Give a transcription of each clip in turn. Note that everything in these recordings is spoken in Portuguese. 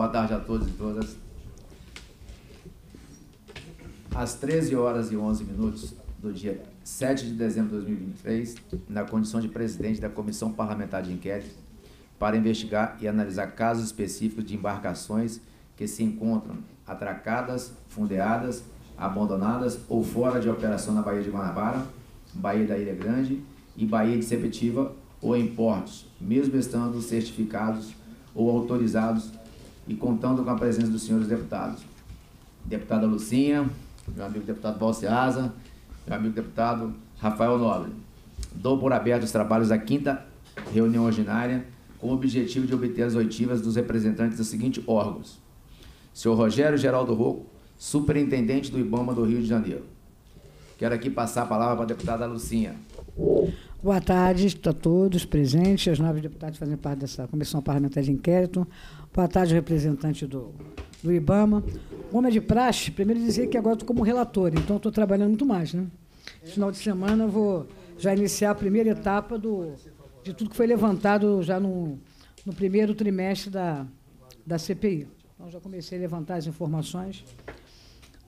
Boa tarde a todos e todas. Às 13 horas e 11 minutos do dia 7 de dezembro de 2023, na condição de presidente da Comissão Parlamentar de Inquérito, para investigar e analisar casos específicos de embarcações que se encontram atracadas, fundeadas, abandonadas ou fora de operação na Baía de Guanabara, Baía da Ilha Grande e Baía de Sepetiba ou em portos, mesmo estando certificados ou autorizados e contando com a presença dos senhores deputados. Deputada Lucinha, meu amigo deputado Balceasa, meu amigo deputado Rafael Nobre. Dou por aberto os trabalhos da quinta reunião ordinária com o objetivo de obter as oitivas dos representantes dos seguintes órgãos. Senhor Rogério Geraldo Rocco, superintendente do IBAMA do Rio de Janeiro. Quero aqui passar a palavra para a deputada Lucinha. Boa tarde a todos presentes, as nove deputadas fazem parte dessa comissão parlamentar de inquérito. Boa tarde, representante do, do IBAMA. Como é de praxe, primeiro dizer que agora estou como relator, então estou trabalhando muito mais. Né? Esse final de semana vou já iniciar a primeira etapa do, de tudo que foi levantado já no, no primeiro trimestre da, da CPI. Então, já comecei a levantar as informações.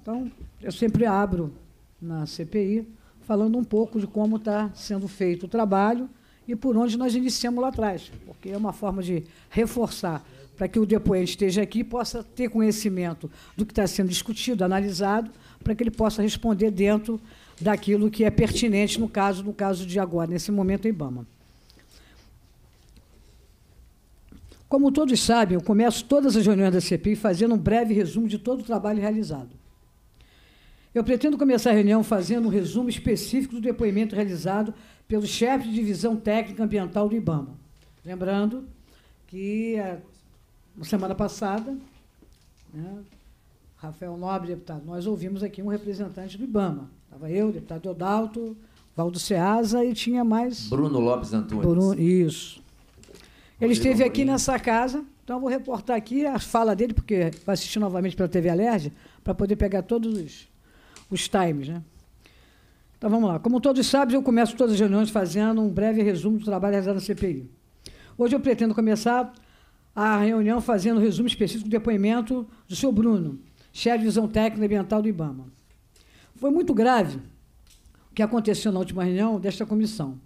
Então, eu sempre abro na CPI falando um pouco de como está sendo feito o trabalho e por onde nós iniciamos lá atrás, porque é uma forma de reforçar para que o depoente esteja aqui e possa ter conhecimento do que está sendo discutido, analisado, para que ele possa responder dentro daquilo que é pertinente no caso, no caso de agora, nesse momento, em IBAMA. Como todos sabem, eu começo todas as reuniões da CPI fazendo um breve resumo de todo o trabalho realizado. Eu pretendo começar a reunião fazendo um resumo específico do depoimento realizado pelo chefe de divisão técnica ambiental do IBAMA. Lembrando que, eh, na semana passada, né, Rafael Nobre, deputado, nós ouvimos aqui um representante do IBAMA. Estava eu, deputado Eudalto, Valdo Ceasa e tinha mais. Bruno Lopes Antunes. Bruno, isso. Ele esteve aqui nessa casa, então eu vou reportar aqui a fala dele, porque vai assistir novamente pela TV Alerj, para poder pegar todos os os times, né? Então vamos lá. Como todos sabem, eu começo todas as reuniões fazendo um breve resumo do trabalho realizado na CPI. Hoje eu pretendo começar a reunião fazendo um resumo específico do depoimento do senhor Bruno, chefe de visão técnica ambiental do IBAMA. Foi muito grave o que aconteceu na última reunião desta comissão.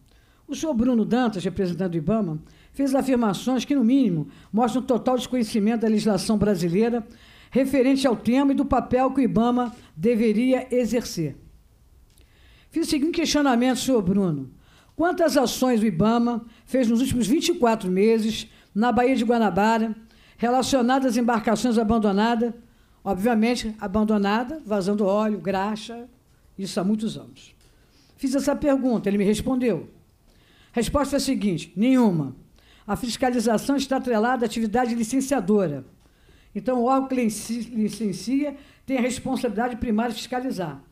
O senhor Bruno Dantas, representante do IBAMA, fez afirmações que, no mínimo, mostram total desconhecimento da legislação brasileira referente ao tema e do papel que o IBAMA deveria exercer. Fiz o seguinte questionamento, senhor Bruno. Quantas ações o IBAMA fez nos últimos 24 meses na Baía de Guanabara relacionadas às embarcações abandonadas, obviamente abandonada, vazando óleo, graxa, isso há muitos anos. Fiz essa pergunta, ele me respondeu. A resposta foi é a seguinte: nenhuma. A fiscalização está atrelada à atividade licenciadora então, o órgão que licencia tem a responsabilidade primária de fiscalizar.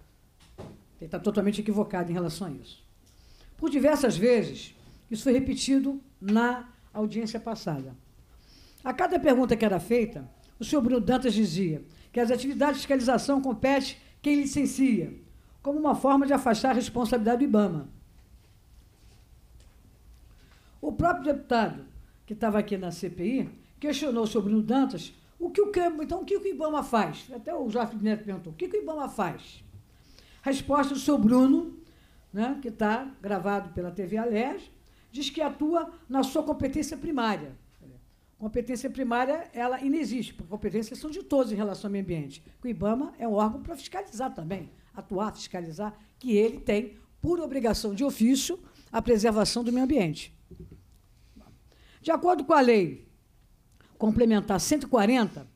Ele está totalmente equivocado em relação a isso. Por diversas vezes, isso foi repetido na audiência passada. A cada pergunta que era feita, o senhor Bruno Dantas dizia que as atividades de fiscalização competem quem licencia, como uma forma de afastar a responsabilidade do IBAMA. O próprio deputado que estava aqui na CPI questionou o senhor Bruno Dantas o que o câmbio? então, o que o Ibama faz? Até o Jorge Neto perguntou, o que o Ibama faz? Resposta do seu Bruno, né, que está gravado pela TV Alerj, diz que atua na sua competência primária. Competência primária, ela inexiste, porque competências são de todos em relação ao meio ambiente. O IBAMA é um órgão para fiscalizar também, atuar, fiscalizar, que ele tem, por obrigação de ofício, a preservação do meio ambiente. De acordo com a lei complementar 140,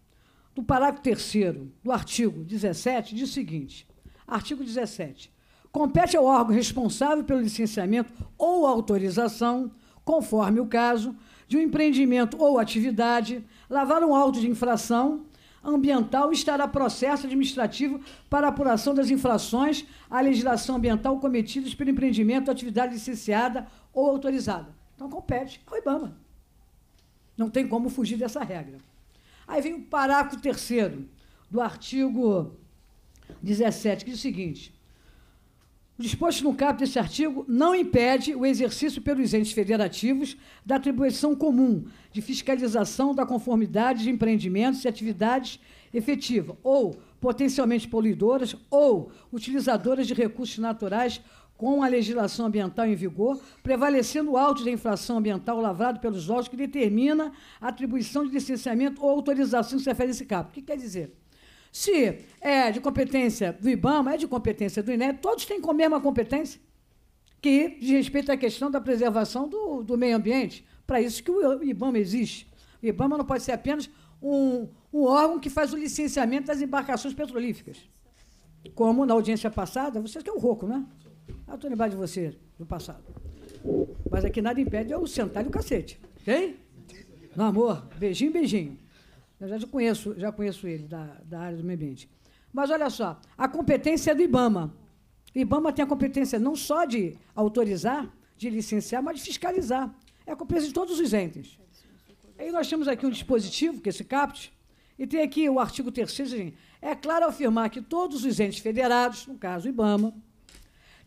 do parágrafo 3 do artigo 17, diz o seguinte: artigo 17. Compete ao órgão responsável pelo licenciamento ou autorização, conforme o caso, de um empreendimento ou atividade, lavar um auto de infração ambiental estará processo administrativo para apuração das infrações à legislação ambiental cometidas pelo empreendimento ou atividade licenciada ou autorizada. Então compete ao IBAMA. Não tem como fugir dessa regra. Aí vem o parágrafo terceiro do artigo 17, que diz o seguinte: o disposto no caput deste artigo não impede o exercício pelos entes federativos da atribuição comum de fiscalização da conformidade de empreendimentos e atividades efetivas ou potencialmente poluidoras ou utilizadoras de recursos naturais com a legislação ambiental em vigor, prevalecendo o áudio da infração ambiental lavrado pelos órgãos que determina a atribuição de licenciamento ou autorização que se refere a esse capo. O que quer dizer? Se é de competência do IBAMA, é de competência do INE, todos têm com a mesma competência, que diz respeito à questão da preservação do, do meio ambiente. Para isso que o IBAMA existe. O IBAMA não pode ser apenas um, um órgão que faz o licenciamento das embarcações petrolíferas. Como na audiência passada, vocês que é o roco, né? a autoridade de você no passado. Mas aqui nada impede eu sentar e o cacete. Ok? No amor, beijinho, beijinho. Eu já conheço, já conheço ele da, da área do meio ambiente. Mas olha só, a competência é do IBAMA. O IBAMA tem a competência não só de autorizar, de licenciar, mas de fiscalizar. É a competência de todos os entes. Aí nós temos aqui um dispositivo, que é esse CAPT, e tem aqui o artigo 3 assim, é claro afirmar que todos os entes federados, no caso o IBAMA,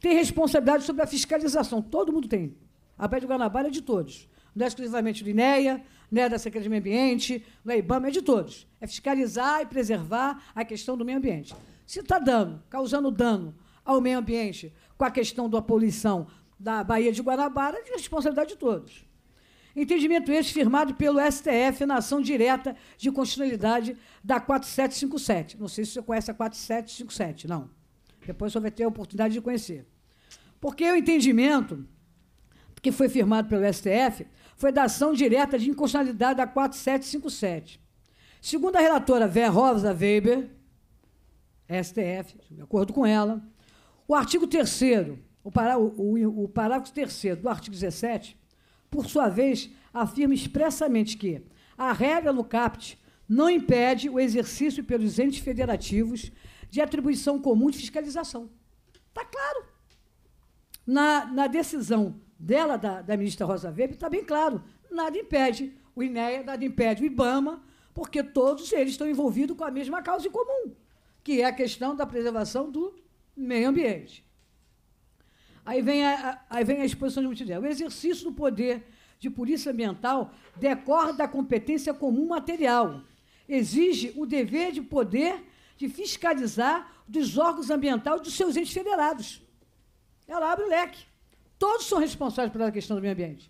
tem responsabilidade sobre a fiscalização. Todo mundo tem. A Baía de Guanabara é de todos. Não é exclusivamente do INEA, não é da Secretaria de Meio Ambiente, não é IBAMA, é de todos. É fiscalizar e preservar a questão do meio ambiente. Se está dando, causando dano ao meio ambiente com a questão da poluição da Baía de Guanabara, é de responsabilidade de todos. Entendimento esse firmado pelo STF na ação direta de constitucionalidade da 4757. Não sei se você conhece a 4757, não. Depois você vai ter a oportunidade de conhecer. Porque o entendimento que foi firmado pelo STF foi da ação direta de inconstitucionalidade da 4757. Segundo a relatora Vera Rosa Weber, STF, de acordo com ela, o artigo 3 o, pará, o, o, o parágrafo 3 do artigo 17, por sua vez, afirma expressamente que a regra no CAPT não impede o exercício pelos entes federativos de atribuição comum de fiscalização. Está claro. Na, na decisão dela, da, da ministra Rosa Weber, está bem claro. Nada impede o INEA, nada impede o IBAMA, porque todos eles estão envolvidos com a mesma causa em comum, que é a questão da preservação do meio ambiente. Aí vem a, a aí vem a exposição de multidão. O exercício do poder de polícia ambiental decorre da competência comum material. Exige o dever de poder de fiscalizar dos órgãos ambientais dos seus entes federados. Ela abre o leque. Todos são responsáveis pela questão do meio ambiente.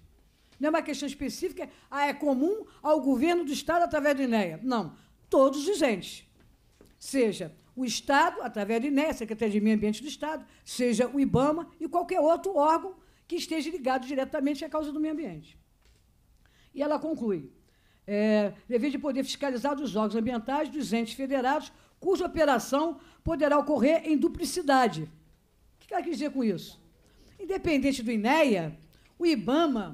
Não é uma questão específica, ah, é comum ao governo do Estado através do INEA. Não. Todos os entes. Seja o Estado, através do INEA, Secretaria de Meio Ambiente do Estado, seja o IBAMA e qualquer outro órgão que esteja ligado diretamente à causa do meio ambiente. E ela conclui: é, dever de poder fiscalizar dos órgãos ambientais, dos entes federados, cuja operação poderá ocorrer em duplicidade. O que quer dizer com isso? Independente do INEA, o IBAMA,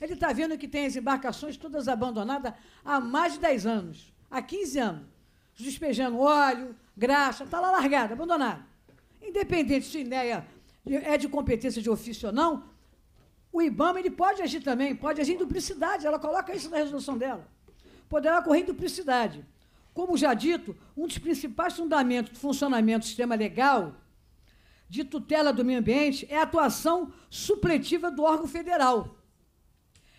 ele está vendo que tem as embarcações todas abandonadas há mais de 10 anos, há 15 anos, despejando óleo, graxa, está lá largada, abandonada. Independente se o INEA é de competência de ofício ou não, o IBAMA ele pode agir também, pode agir em duplicidade, ela coloca isso na resolução dela. Poderá ocorrer em duplicidade. Como já dito, um dos principais fundamentos do funcionamento do sistema legal de tutela do meio ambiente é a atuação supletiva do órgão federal,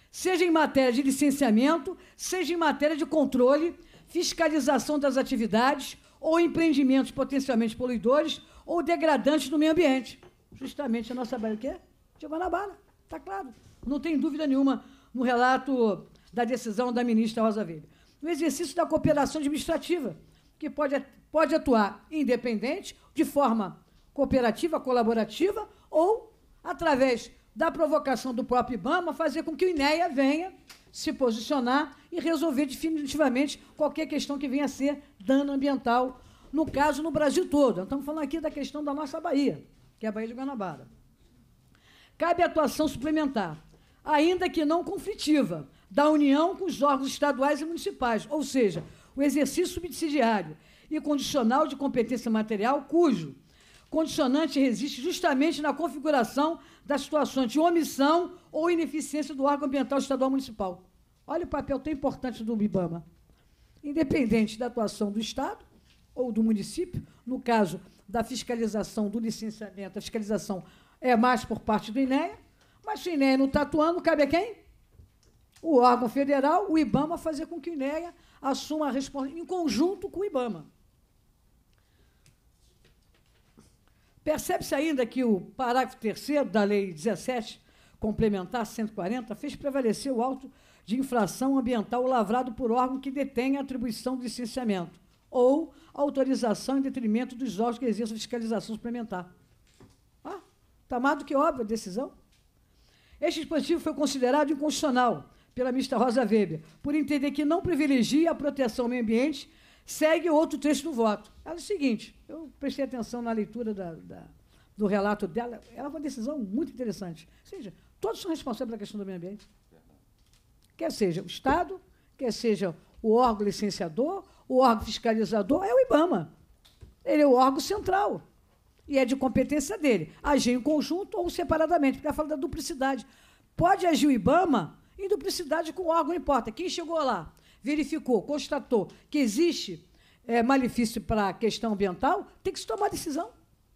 seja em matéria de licenciamento, seja em matéria de controle, fiscalização das atividades ou empreendimentos potencialmente poluidores ou degradantes do meio ambiente. Justamente a nossa bala, o quê? Guanabara, está claro. Não tem dúvida nenhuma no relato da decisão da ministra Rosa Weber no exercício da cooperação administrativa, que pode, pode atuar independente, de forma cooperativa, colaborativa, ou através da provocação do próprio IBAMA, fazer com que o INEA venha se posicionar e resolver definitivamente qualquer questão que venha a ser dano ambiental, no caso, no Brasil todo. Estamos falando aqui da questão da nossa Bahia, que é a Bahia de Guanabara. Cabe atuação suplementar, ainda que não conflitiva, da União com os órgãos estaduais e municipais, ou seja, o exercício subsidiário e condicional de competência material, cujo condicionante resiste justamente na configuração das situações de omissão ou ineficiência do órgão ambiental estadual municipal. Olha o papel tão importante do IBAMA. Independente da atuação do Estado ou do município, no caso da fiscalização do licenciamento, a fiscalização é mais por parte do INEA, mas se o INEA não está atuando, cabe a quem? o órgão federal, o IBAMA, fazer com que o INEA assuma a responsabilidade em conjunto com o IBAMA. Percebe-se ainda que o parágrafo 3 da Lei 17, complementar 140, fez prevalecer o auto de infração ambiental lavrado por órgão que detém a atribuição do licenciamento ou autorização em detrimento dos órgãos que exerçam fiscalização suplementar. Está ah, tá mais do que óbvia a decisão. Este dispositivo foi considerado inconstitucional, pela ministra Rosa Weber, por entender que não privilegia a proteção ao meio ambiente, segue outro trecho do voto. Ela é o seguinte: eu prestei atenção na leitura da, da, do relato dela, ela é uma decisão muito interessante. Ou seja, todos são responsáveis pela questão do meio ambiente. Quer seja o Estado, quer seja o órgão licenciador, o órgão fiscalizador, é o IBAMA. Ele é o órgão central. E é de competência dele. Agir em conjunto ou separadamente, porque ela fala da duplicidade. Pode agir o IBAMA em duplicidade com o órgão importa. Quem chegou lá, verificou, constatou que existe é, malefício para a questão ambiental, tem que se tomar decisão.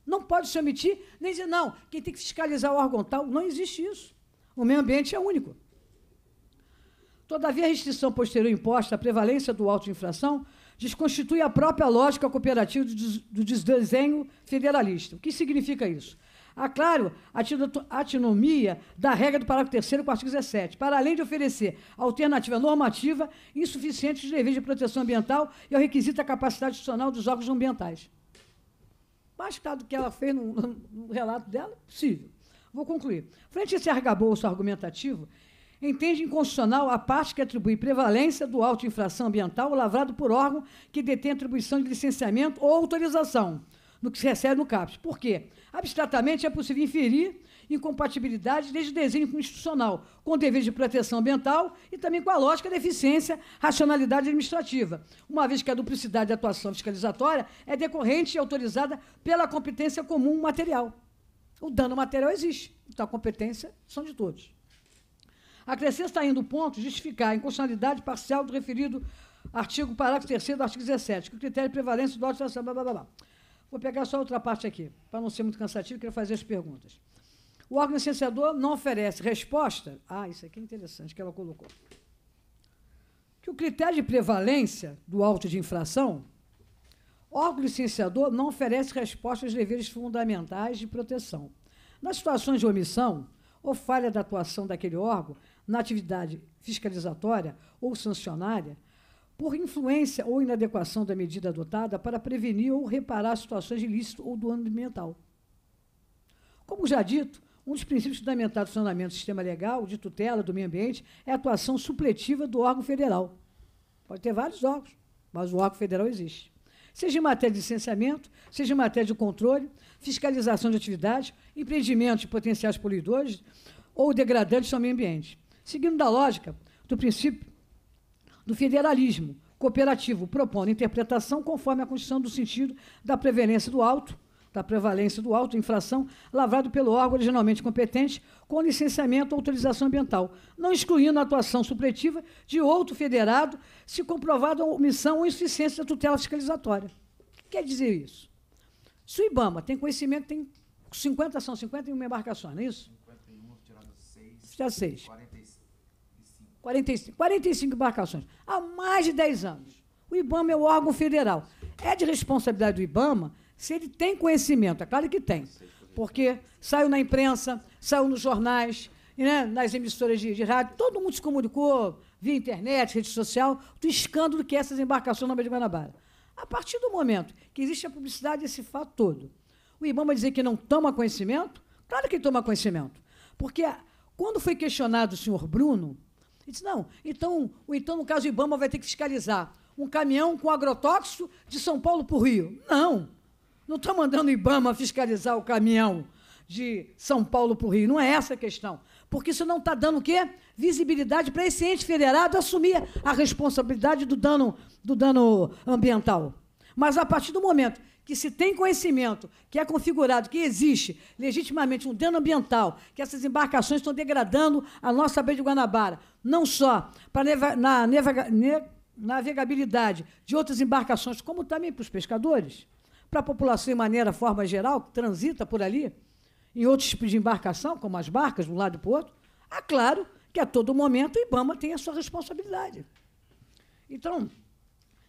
Não pode se omitir, nem dizer, não, quem tem que fiscalizar o órgão tal, não existe isso. O meio ambiente é único. Todavia, a restrição posterior imposta à prevalência do auto de infração desconstitui a própria lógica cooperativa do desenho federalista. O que significa isso? a ah, claro, a atinomia da regra do parágrafo 3 com o artigo 17, para além de oferecer alternativa normativa insuficiente de deveres de proteção ambiental e ao requisito da capacidade institucional dos órgãos ambientais. Bastado o que ela fez no, no relato dela, possível. Vou concluir. Frente a esse argabouço argumentativo, entende inconstitucional a parte que atribui prevalência do auto infração ambiental lavrado por órgão que detém atribuição de licenciamento ou autorização no que se recebe no CAPES. Por quê? Abstratamente é possível inferir incompatibilidade desde o desenho constitucional, com o dever de proteção ambiental e também com a lógica da eficiência, racionalidade administrativa, uma vez que a duplicidade da atuação fiscalizatória é decorrente e autorizada pela competência comum material. O dano material existe, então a competência são de todos. Acrescenta ainda o ponto justificar a inconstitucionalidade parcial do referido artigo, parágrafo 3 do artigo 17, que o critério de prevalência do auto blá, blá, blá. Vou pegar só outra parte aqui, para não ser muito cansativo, quero fazer as perguntas. O órgão licenciador não oferece resposta. Ah, isso aqui é interessante que ela colocou. Que o critério de prevalência do auto de infração, órgão licenciador não oferece resposta aos deveres fundamentais de proteção. Nas situações de omissão ou falha da atuação daquele órgão na atividade fiscalizatória ou sancionária, por influência ou inadequação da medida adotada para prevenir ou reparar situações de ilícito ou do ambiental. Como já dito, um dos princípios fundamentais do funcionamento do sistema legal de tutela do meio ambiente é a atuação supletiva do órgão federal. Pode ter vários órgãos, mas o órgão federal existe. Seja em matéria de licenciamento, seja em matéria de controle, fiscalização de atividades, empreendimentos de potenciais poluidores ou degradantes ao meio ambiente. Seguindo da lógica do princípio do federalismo cooperativo, propondo interpretação conforme a Constituição do sentido da prevalência do alto da prevalência do alto infração, lavrado pelo órgão originalmente competente, com licenciamento ou autorização ambiental, não excluindo a atuação supletiva de outro federado, se comprovada omissão ou insuficiência da tutela fiscalizatória. O que quer dizer isso? Se o IBAMA tem conhecimento, tem 50, são 51 embarcações, não é isso? 51, tirando 6. 6. 41. 45, 45 embarcações, há mais de 10 anos. O IBAMA é o órgão federal. É de responsabilidade do IBAMA se ele tem conhecimento, é claro que tem, porque saiu na imprensa, saiu nos jornais, né, nas emissoras de, de rádio, todo mundo se comunicou via internet, rede social, do escândalo que é essas embarcações na Baía de Guanabara. A partir do momento que existe a publicidade desse fato todo, o Ibama dizer que não toma conhecimento? Claro que toma conhecimento. Porque quando foi questionado o senhor Bruno, ele disse, não, então, então, no caso, o Ibama vai ter que fiscalizar um caminhão com agrotóxico de São Paulo para o Rio. Não, não estou mandando o Ibama fiscalizar o caminhão de São Paulo para o Rio. Não é essa a questão. Porque isso não está dando o quê? Visibilidade para esse ente federado assumir a responsabilidade do dano, do dano ambiental. Mas a partir do momento que se tem conhecimento, que é configurado, que existe legitimamente um dano ambiental, que essas embarcações estão degradando a nossa Baía de Guanabara, não só para na, navegabilidade de outras embarcações, como também para os pescadores, para a população de maneira, forma geral, que transita por ali, em outros tipos de embarcação, como as barcas, de um lado e para o outro. Ah, claro que a todo momento o Ibama tem a sua responsabilidade. Então,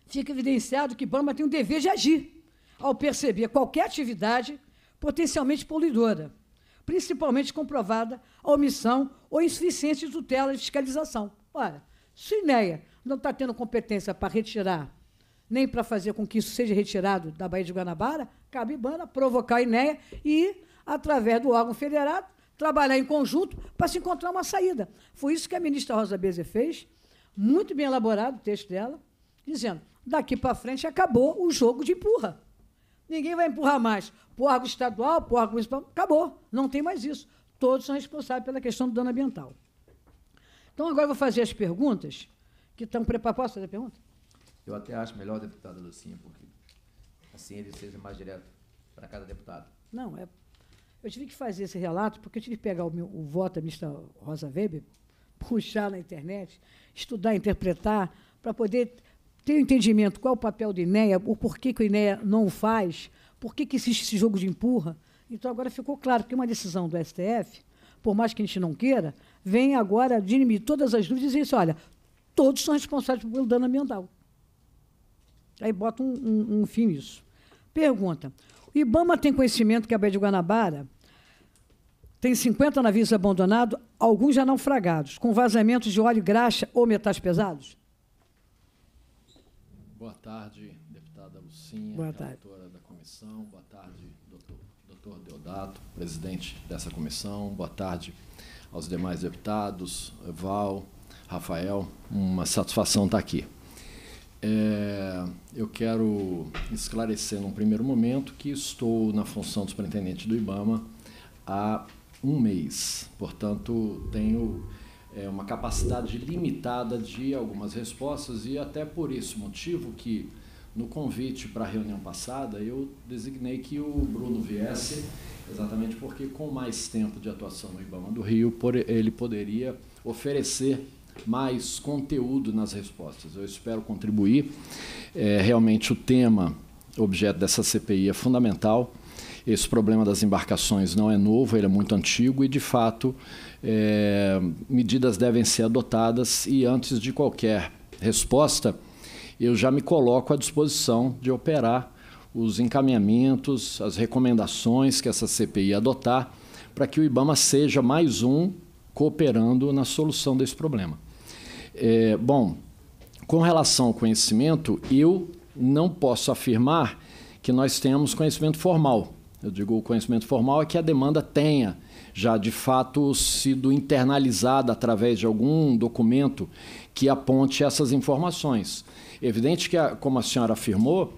fica evidenciado que o Ibama tem o dever de agir ao perceber qualquer atividade potencialmente poluidora, principalmente comprovada a omissão ou insuficiência de tutela e fiscalização. Ora, se o INEA não está tendo competência para retirar, nem para fazer com que isso seja retirado da Baía de Guanabara, cabe Ibana provocar a INEA e, através do órgão federado, trabalhar em conjunto para se encontrar uma saída. Foi isso que a ministra Rosa Beza fez, muito bem elaborado o texto dela, dizendo: daqui para frente acabou o jogo de empurra. Ninguém vai empurrar mais. Para o órgão estadual, para o órgão municipal, acabou. Não tem mais isso. Todos são responsáveis pela questão do dano ambiental. Então, agora eu vou fazer as perguntas que estão preparadas. Posso fazer a pergunta? Eu até acho melhor, deputada Lucinha, porque assim ele seja mais direto para cada deputado. Não, é... eu tive que fazer esse relato porque eu tive que pegar o, meu, o voto da ministra Rosa Weber, puxar na internet, estudar, interpretar, para poder tem um entendimento qual é o papel do INEA, o porquê que o INEA não o faz, por que existe esse jogo de empurra. Então, agora ficou claro que uma decisão do STF, por mais que a gente não queira, vem agora dirimir todas as dúvidas e dizer assim, olha, todos são responsáveis pelo dano ambiental. Aí bota um, um, um fim nisso. Pergunta. O Ibama tem conhecimento que a Baía de Guanabara tem 50 navios abandonados, alguns já naufragados, com vazamentos de óleo graxa ou metais pesados? Boa tarde, deputada Lucinha, Boa relatora da comissão. Boa tarde, doutor, doutor Deodato, presidente dessa comissão. Boa tarde aos demais deputados, Val, Rafael. Uma satisfação estar aqui. É, eu quero esclarecer, num primeiro momento, que estou na função de superintendente do IBAMA há um mês. Portanto, tenho é, uma capacidade limitada de algumas respostas e até por esse motivo que no convite para a reunião passada eu designei que o Bruno viesse exatamente porque com mais tempo de atuação no IBAMA do Rio ele poderia oferecer mais conteúdo nas respostas. Eu espero contribuir. É, realmente o tema objeto dessa CPI é fundamental. Esse problema das embarcações não é novo, ele é muito antigo e, de fato, é, medidas devem ser adotadas e antes de qualquer resposta, eu já me coloco à disposição de operar os encaminhamentos, as recomendações que essa CPI adotar, para que o IBAMA seja mais um cooperando na solução desse problema. É, bom, com relação ao conhecimento, eu não posso afirmar que nós tenhamos conhecimento formal. Eu digo o conhecimento formal é que a demanda tenha já de fato sido internalizada através de algum documento que aponte essas informações. Evidente que, como a senhora afirmou,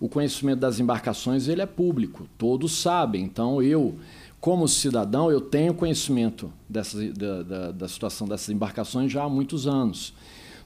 o conhecimento das embarcações ele é público, todos sabem. Então eu, como cidadão, eu tenho conhecimento dessa, da, da, da situação dessas embarcações já há muitos anos.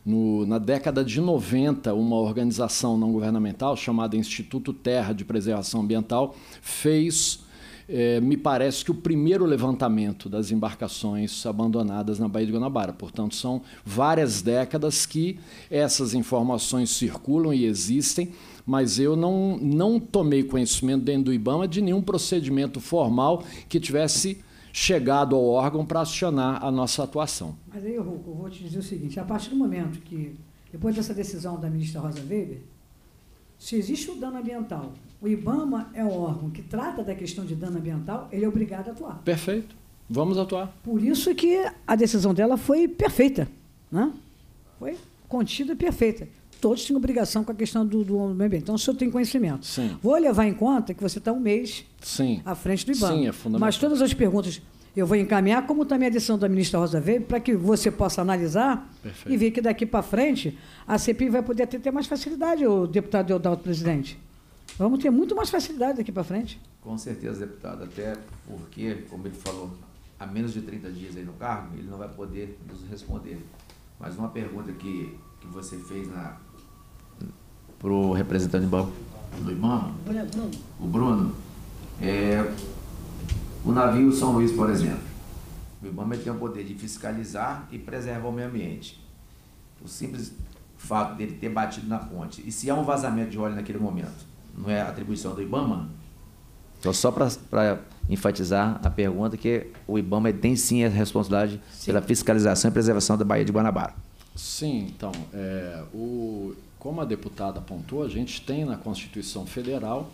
No, na década de 90, uma organização não governamental chamada Instituto Terra de Preservação Ambiental fez é, me parece que o primeiro levantamento das embarcações abandonadas na Baía de Guanabara. Portanto, são várias décadas que essas informações circulam e existem, mas eu não, não tomei conhecimento dentro do IBAMA de nenhum procedimento formal que tivesse chegado ao órgão para acionar a nossa atuação. Mas aí, eu vou te dizer o seguinte: a partir do momento que, depois dessa decisão da ministra Rosa Weber, se existe o um dano ambiental o IBAMA é um órgão que trata da questão de dano ambiental, ele é obrigado a atuar. Perfeito. Vamos atuar. Por isso que a decisão dela foi perfeita. Né? Foi contida e perfeita. Todos têm obrigação com a questão do, do meio ambiente. Então, o senhor tem conhecimento. Sim. Vou levar em conta que você está um mês Sim. à frente do IBAMA. Sim, é fundamental. Mas todas as perguntas eu vou encaminhar, como também a decisão da ministra Rosa Weber, para que você possa analisar Perfeito. e ver que daqui para frente a CPI vai poder até ter mais facilidade, o deputado Eudaldo presidente. Vamos ter muito mais facilidade daqui para frente. Com certeza, deputado. Até porque, como ele falou, há menos de 30 dias aí no cargo, ele não vai poder nos responder. Mas uma pergunta que, que você fez na para o representante do imam, o Bruno, é, o navio São Luís, por exemplo. O imam tem o poder de fiscalizar e preservar o meio ambiente. O simples fato dele ter batido na ponte, e se há um vazamento de óleo naquele momento, não é atribuição do IBAMA. Então, só para enfatizar a pergunta, que o IBAMA tem sim a responsabilidade sim. pela fiscalização e preservação da Baía de Guanabara. Sim, então, é, o, como a deputada apontou, a gente tem na Constituição Federal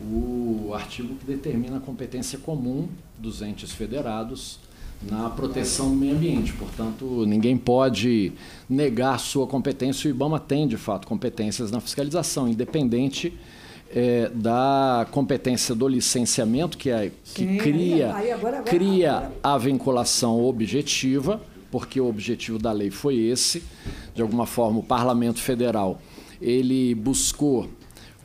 o artigo que determina a competência comum dos entes federados na proteção do meio ambiente. Portanto, ninguém pode negar sua competência. O IBAMA tem, de fato, competências na fiscalização, independente é, da competência do licenciamento, que, é, que Sim. cria, aí, agora, agora, cria agora. a vinculação objetiva, porque o objetivo da lei foi esse. De alguma forma, o Parlamento Federal ele buscou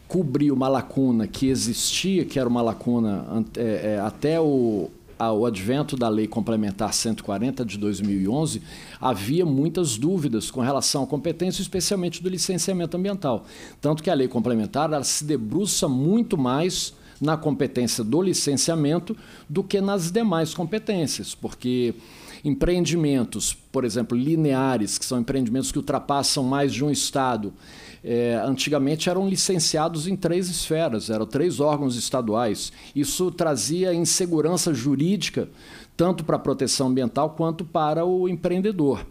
cobrir uma lacuna que existia, que era uma lacuna é, é, até o ao advento da Lei Complementar 140 de 2011, havia muitas dúvidas com relação à competência, especialmente do licenciamento ambiental. Tanto que a Lei Complementar se debruça muito mais na competência do licenciamento do que nas demais competências, porque empreendimentos, por exemplo, lineares, que são empreendimentos que ultrapassam mais de um estado, é, antigamente eram licenciados em três esferas, eram três órgãos estaduais. Isso trazia insegurança jurídica, tanto para a proteção ambiental quanto para o empreendedor.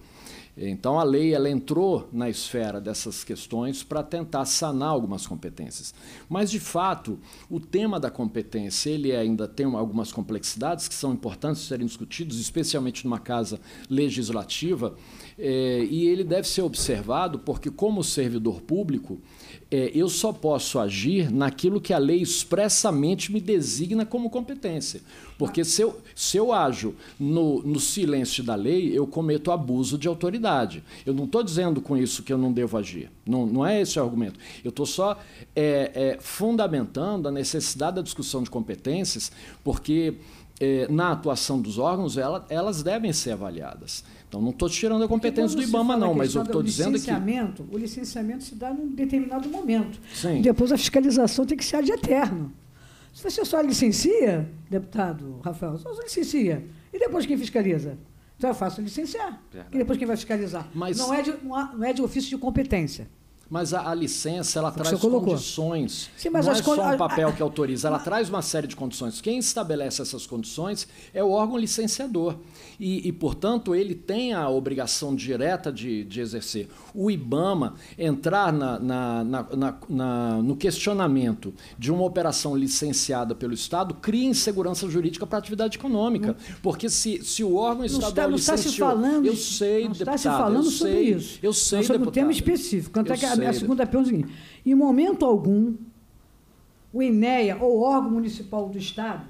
Então a lei ela entrou na esfera dessas questões para tentar sanar algumas competências. Mas de fato, o tema da competência, ele ainda tem algumas complexidades que são importantes serem discutidos especialmente numa casa legislativa é, e ele deve ser observado porque, como servidor público, é, eu só posso agir naquilo que a lei expressamente me designa como competência. Porque se eu, se eu ajo no, no silêncio da lei, eu cometo abuso de autoridade. Eu não estou dizendo com isso que eu não devo agir. Não, não é esse o argumento. Eu estou só é, é fundamentando a necessidade da discussão de competências, porque é, na atuação dos órgãos ela, elas devem ser avaliadas. Então, não estou tirando a competência do IBAMA, não, mas eu estou dizendo que. O licenciamento se dá num determinado momento. Sim. Depois a fiscalização tem que ser de eterno. Se você só licencia, deputado Rafael, só licencia. E depois quem fiscaliza? Então é fácil licenciar. Verdade. E depois quem vai fiscalizar? Mas... Não, é de, não é de ofício de competência mas a, a licença ela traz condições. Sim, mas não é só um papel que autoriza, ela traz uma série de condições. Quem estabelece essas condições é o órgão licenciador. E, e portanto, ele tem a obrigação direta de, de exercer. O IBAMA entrar na, na, na, na, no questionamento de uma operação licenciada pelo Estado cria insegurança jurídica para a atividade econômica. Hum. Porque se, se o órgão estadual está, não está Se falando, eu sei, não deputado, está se falando eu sei, sobre isso. Eu sei, sobre deputado, um tema específico. Quanto é que é a a segunda pergunta é a seguinte: em momento algum, o INEA ou órgão municipal do Estado,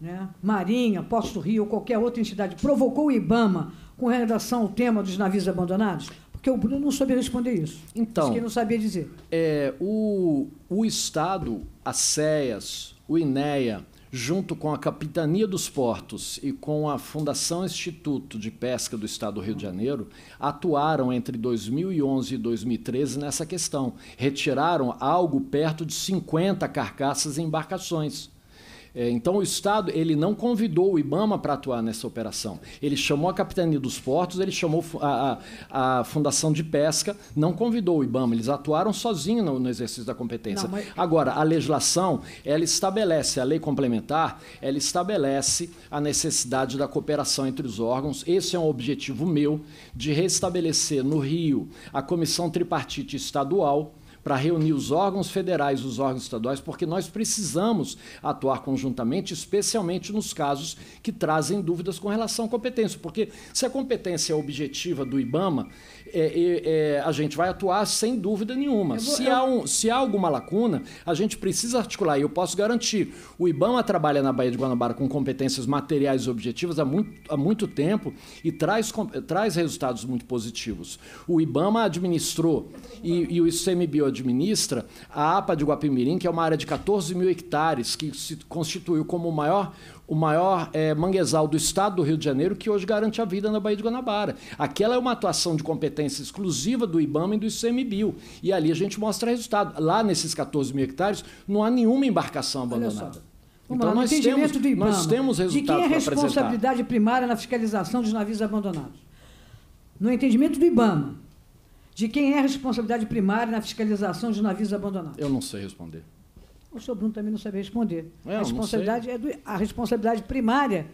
né, Marinha, Posto Rio ou qualquer outra entidade, provocou o IBAMA com relação ao tema dos navios abandonados? Porque o Bruno não soube responder isso. Então. Isso que não sabia dizer. É, o, o Estado, a CEAS, o INEA, junto com a Capitania dos Portos e com a Fundação Instituto de Pesca do Estado do Rio de Janeiro, atuaram entre 2011 e 2013 nessa questão. Retiraram algo perto de 50 carcaças e embarcações. É, então o Estado ele não convidou o IBAMA para atuar nessa operação. Ele chamou a Capitania dos Portos, ele chamou a, a, a Fundação de Pesca, não convidou o IBAMA. Eles atuaram sozinhos no, no exercício da competência. Não, mas... Agora, a legislação, ela estabelece, a lei complementar, ela estabelece a necessidade da cooperação entre os órgãos. Esse é um objetivo meu de restabelecer no Rio a comissão tripartite estadual para reunir os órgãos federais os órgãos estaduais, porque nós precisamos atuar conjuntamente, especialmente nos casos que trazem dúvidas com relação à competência. Porque se a competência é objetiva do IBAMA, é, é, é, a gente vai atuar sem dúvida nenhuma. Vou, se, eu... há um, se há alguma lacuna, a gente precisa articular. E eu posso garantir: o IBAMA trabalha na Baía de Guanabara com competências materiais e objetivas há muito, há muito tempo e traz, traz resultados muito positivos. O IBAMA administrou e, e o ICMBio administra a APA de Guapimirim, que é uma área de 14 mil hectares, que se constituiu como o maior o maior é, manguezal do estado do Rio de Janeiro, que hoje garante a vida na Baía de Guanabara. Aquela é uma atuação de competência exclusiva do IBAMA e do ICMBio. E ali a gente mostra resultado. Lá nesses 14 mil hectares, não há nenhuma embarcação abandonada. então, nós temos, do IBAMA, nós temos resultados De quem é a responsabilidade primária na fiscalização dos navios abandonados? No entendimento do IBAMA, de quem é a responsabilidade primária na fiscalização dos navios abandonados? Eu não sei responder o senhor Bruno também não sabia responder. É, a, responsabilidade é do, a responsabilidade primária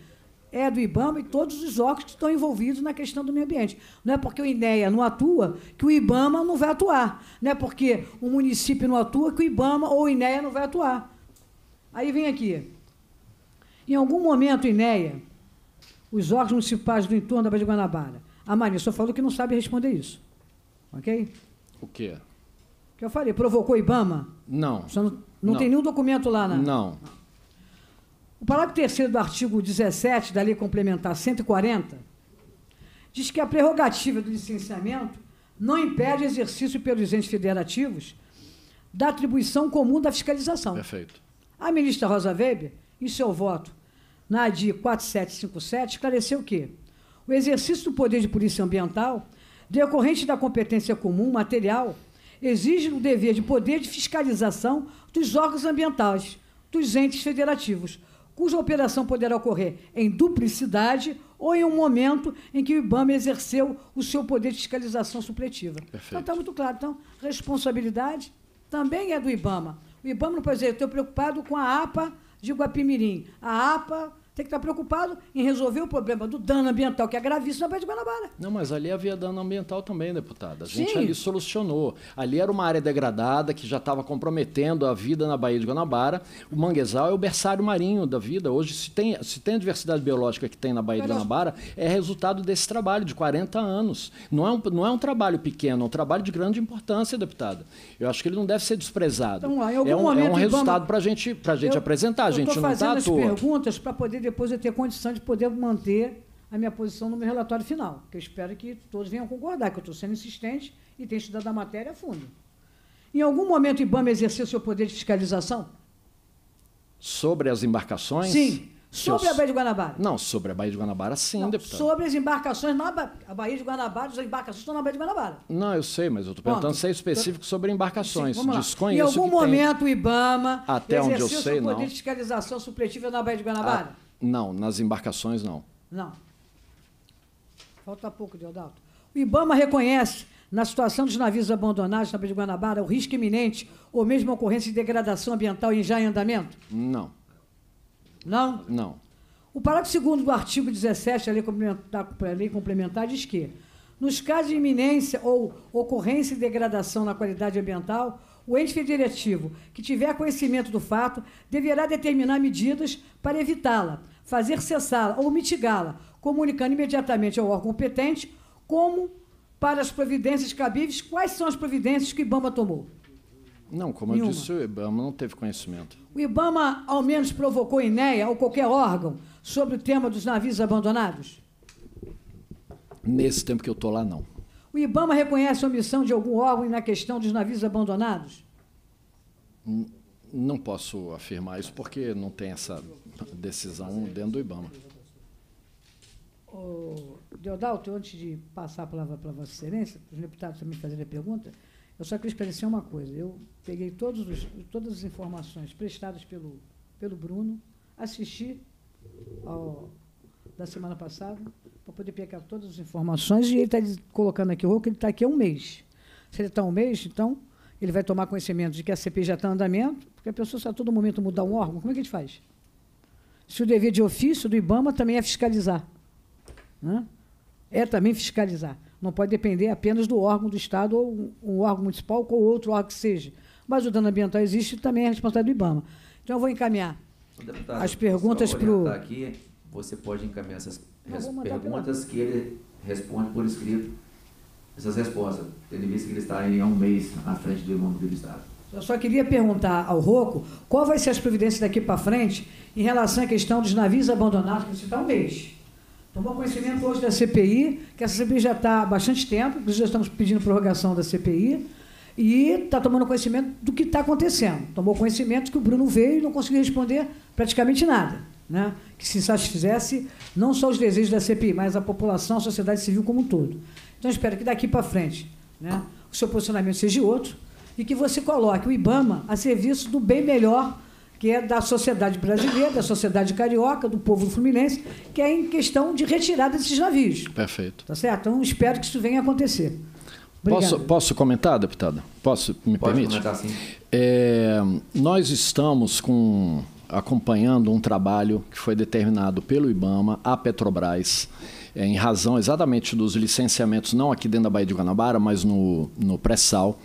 é do IBAMA e todos os órgãos que estão envolvidos na questão do meio ambiente. Não é porque o INEA não atua que o IBAMA não vai atuar. Não é porque o município não atua que o IBAMA ou o INEA não vai atuar. Aí vem aqui. Em algum momento, o INEA, os órgãos municipais do entorno da Baía de Guanabara, a Maria senhor falou que não sabe responder isso. Ok? O quê? que eu falei, provocou o IBAMA? Não. não não, não, tem nenhum documento lá, né? Não. O parágrafo 3 do artigo 17 da Lei Complementar 140 diz que a prerrogativa do licenciamento não impede exercício pelos entes federativos da atribuição comum da fiscalização. Perfeito. A ministra Rosa Weber, em seu voto na ADI 4757, esclareceu que o exercício do poder de polícia ambiental, decorrente da competência comum material exige o dever de poder de fiscalização dos órgãos ambientais, dos entes federativos, cuja operação poderá ocorrer em duplicidade ou em um momento em que o IBAMA exerceu o seu poder de fiscalização supletiva. Então, Perfeito. Então está muito claro. Então, responsabilidade também é do IBAMA. O IBAMA não pode dizer, estou preocupado com a APA de Guapimirim. A APA tem que estar tá preocupado em resolver o problema do dano ambiental, que é gravíssimo na Baía de Guanabara. Não, mas ali havia dano ambiental também, deputada. A gente Sim. ali solucionou. Ali era uma área degradada que já estava comprometendo a vida na Baía de Guanabara. O manguezal é o berçário marinho da vida. Hoje, se tem, se tem a diversidade biológica que tem na Baía de Guanabara, é resultado desse trabalho de 40 anos. Não é um, não é um trabalho pequeno, é um trabalho de grande importância, deputada. Eu acho que ele não deve ser desprezado. Então, é, um, é um resultado para gente, a gente eu, apresentar. A gente não está à toa. perguntas para poder depois eu ter condição de poder manter a minha posição no meu relatório final, que eu espero que todos venham concordar, que eu estou sendo insistente e tenho estudado a matéria a fundo. Em algum momento o IBAMA exerceu seu poder de fiscalização? Sobre as embarcações? Sim. Sobre a Baía de Guanabara? Não, sobre a Baía de Guanabara, sim, não, deputado. Sobre as embarcações na ba... a Baía de Guanabara, as embarcações estão na Baía de Guanabara. Não, eu sei, mas eu estou perguntando se é específico sobre embarcações. Sim, Desconheço. Em algum momento tem... o IBAMA Até onde eu sei, seu poder não. de fiscalização supletiva na Baía de Guanabara? A... Ah, não, nas embarcações não. Não. Falta pouco, Deodato. O Ibama reconhece, na situação dos navios abandonados na Baía de Guanabara, o risco iminente ou mesmo a ocorrência de degradação ambiental em já em andamento? Não. Não? Não. O parágrafo 2 do artigo 17 da lei complementar, da lei complementar diz que, nos casos de iminência ou ocorrência de degradação na qualidade ambiental, o ente federativo que tiver conhecimento do fato deverá determinar medidas para evitá-la, fazer cessá-la ou mitigá-la, comunicando imediatamente ao órgão competente como para as providências cabíveis, quais são as providências que o IBAMA tomou? Não, como Nenhuma. eu disse, o IBAMA não teve conhecimento. O IBAMA, ao menos, provocou INEA ou qualquer órgão sobre o tema dos navios abandonados? Nesse tempo que eu estou lá, não. O IBAMA reconhece a omissão de algum órgão na questão dos navios abandonados? Não posso afirmar isso porque não tem essa decisão dentro do IBAMA. Oh, Deodalto, antes de passar a palavra para Vossa Excelência, para os deputados também fazerem a pergunta, eu só queria esclarecer uma coisa. Eu peguei os, todas as informações prestadas pelo, pelo Bruno, assisti ao, da semana passada, para poder pegar todas as informações. E ele está colocando aqui o que ele está aqui há um mês. Se ele está um mês, então ele vai tomar conhecimento de que a CPI já está em andamento, porque a pessoa, se a todo momento mudar um órgão, como é que a gente faz? Se o dever de ofício do IBAMA também é fiscalizar. Né? É também fiscalizar. Não pode depender apenas do órgão do Estado ou um órgão municipal ou outro órgão que seja. Mas o dano ambiental existe e também é responsabilidade do IBAMA. Então, eu vou encaminhar Deputado, as perguntas para o... Aqui, você pode encaminhar essas perguntas que ele responde por escrito, essas respostas, tendo visto que ele está há um mês à frente do irmão do Estado. Eu só queria perguntar ao Rocco qual vai ser as providências daqui para frente em relação à questão dos navios abandonados que está um mês. Tomou conhecimento hoje da CPI, que essa CPI já está há bastante tempo, nós já estamos pedindo prorrogação da CPI, e está tomando conhecimento do que está acontecendo. Tomou conhecimento que o Bruno veio e não conseguiu responder praticamente nada né, que se satisfizesse não só os desejos da CPI, mas a população, a sociedade civil como um todo. Então, espero que daqui para frente né, o seu posicionamento seja outro e que você coloque o IBAMA a serviço do bem melhor que é da sociedade brasileira, da sociedade carioca, do povo fluminense, que é em questão de retirada desses navios. Perfeito. Tá certo? Então, espero que isso venha a acontecer. Posso, posso comentar, deputada? Posso? Me Pode permite? Comentar, sim. É, nós estamos com acompanhando um trabalho que foi determinado pelo IBAMA, a Petrobras, é, em razão exatamente dos licenciamentos, não aqui dentro da Baía de Guanabara, mas no, no pré-sal.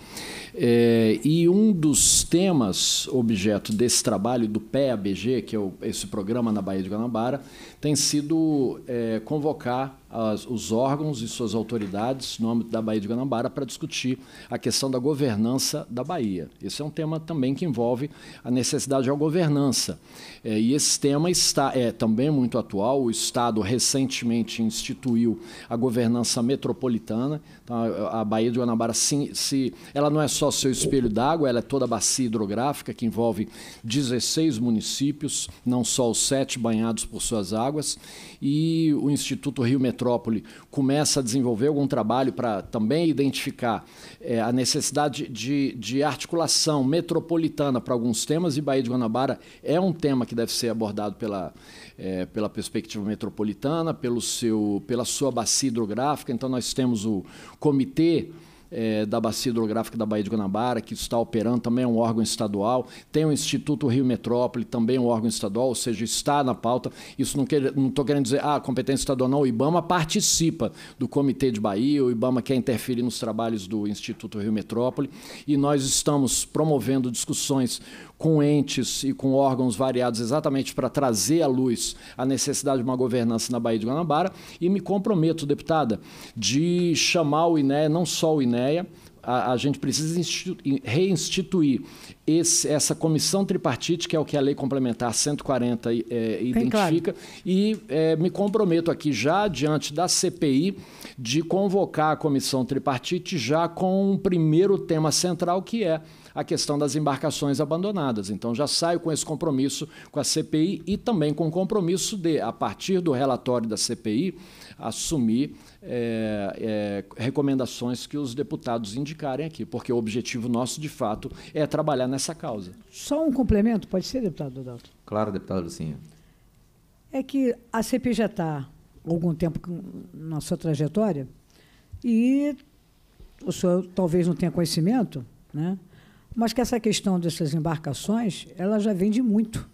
É, e um dos temas objeto desse trabalho do PEABG, que é o, esse programa na Baía de Guanabara, tem sido é, convocar as, os órgãos e suas autoridades no âmbito da Bahia de Guanabara para discutir a questão da governança da Bahia. Esse é um tema também que envolve a necessidade de uma governança. É, e esse tema está é também muito atual. O Estado recentemente instituiu a governança metropolitana. Então, a Bahia de Guanabara, sim, se, ela não é só seu espelho d'água, ela é toda a bacia hidrográfica que envolve 16 municípios, não só os sete banhados por suas águas águas e o Instituto Rio Metrópole começa a desenvolver algum trabalho para também identificar é, a necessidade de, de articulação metropolitana para alguns temas e Baía de Guanabara é um tema que deve ser abordado pela, é, pela perspectiva metropolitana, pelo seu, pela sua bacia hidrográfica. Então, nós temos o Comitê é, da Bacia Hidrográfica da Baía de Guanabara, que está operando, também é um órgão estadual. Tem o Instituto Rio Metrópole, também é um órgão estadual, ou seja, está na pauta. Isso não estou querendo dizer, ah, competência estadual não. O IBAMA participa do Comitê de Bahia, o IBAMA quer interferir nos trabalhos do Instituto Rio Metrópole. E nós estamos promovendo discussões com entes e com órgãos variados exatamente para trazer à luz a necessidade de uma governança na Baía de Guanabara e me comprometo, deputada, de chamar o INEA, não só o INEA, a, a gente precisa reinstituir esse, essa comissão tripartite, que é o que a Lei Complementar 140 é, eh, identifica, claro. e é, me comprometo aqui já diante da CPI de convocar a comissão tripartite já com o um primeiro tema central, que é a questão das embarcações abandonadas. Então, já saio com esse compromisso com a CPI e também com o compromisso de, a partir do relatório da CPI, assumir é, é, recomendações que os deputados indicarem aqui, porque o objetivo nosso, de fato, é trabalhar nessa causa. Só um complemento, pode ser, deputado Dodalto? Claro, deputado Lucinha. É que a CPI já está algum tempo na sua trajetória e o senhor talvez não tenha conhecimento, né? Mas que essa questão dessas embarcações, ela já vende muito.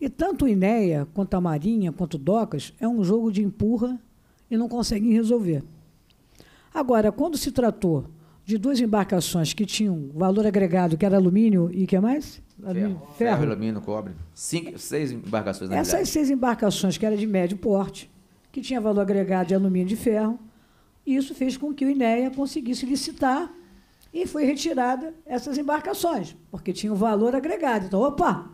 E tanto o INEA, quanto a Marinha, quanto o DOCAS, é um jogo de empurra e não conseguem resolver. Agora, quando se tratou de duas embarcações que tinham valor agregado, que era alumínio e que mais? Ferro. Ferro, Ferro alumínio, cobre. Cinco, seis embarcações. Na Essas seis embarcações que eram de médio porte, que tinha valor agregado de alumínio e de ferro, e isso fez com que o INEA conseguisse licitar e foi retirada essas embarcações, porque tinha um valor agregado. Então, opa,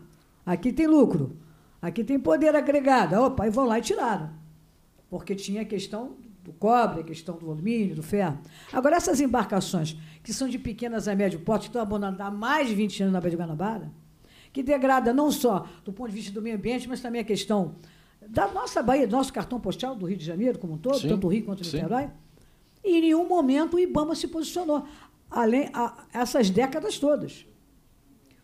aqui tem lucro, aqui tem poder agregado. Opa, e vão lá e tiraram. Porque tinha a questão do cobre, a questão do alumínio, do ferro. Agora, essas embarcações que são de pequenas a médio porte, que estão abandonando há mais de 20 anos na Baía de Guanabara, que degrada não só do ponto de vista do meio ambiente, mas também a questão da nossa Bahia, do nosso cartão postal do Rio de Janeiro como um todo, sim, tanto o Rio quanto o Niterói, e em nenhum momento o Ibama se posicionou além a, essas décadas todas.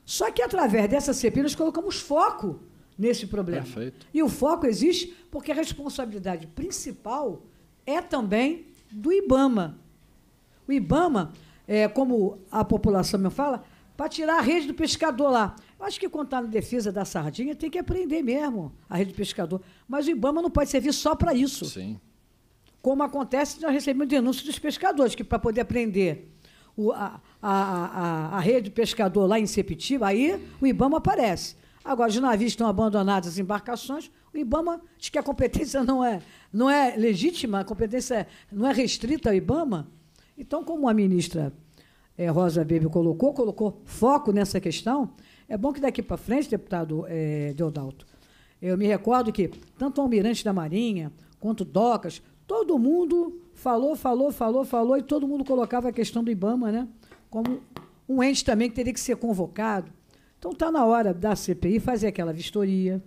Só que através dessa CPI nós colocamos foco nesse problema. Perfeito. E o foco existe porque a responsabilidade principal é também do IBAMA. O IBAMA, é, como a população me fala, para tirar a rede do pescador lá. Eu acho que quando está na defesa da sardinha tem que aprender mesmo a rede do pescador. Mas o IBAMA não pode servir só para isso. Sim. Como acontece, nós recebemos denúncias dos pescadores, que para poder aprender o, a, a, a, a, rede pescador lá em Sepitiba, aí o Ibama aparece. Agora, os navios estão abandonados, as embarcações, o Ibama diz que a competência não é, não é legítima, a competência é, não é restrita ao Ibama. Então, como a ministra é, Rosa Weber colocou, colocou foco nessa questão, é bom que daqui para frente, deputado é, Deodalto, eu me recordo que tanto o almirante da Marinha quanto o Docas, todo mundo falou, falou, falou, falou, e todo mundo colocava a questão do Ibama, né? Como um ente também que teria que ser convocado. Então está na hora da CPI fazer aquela vistoria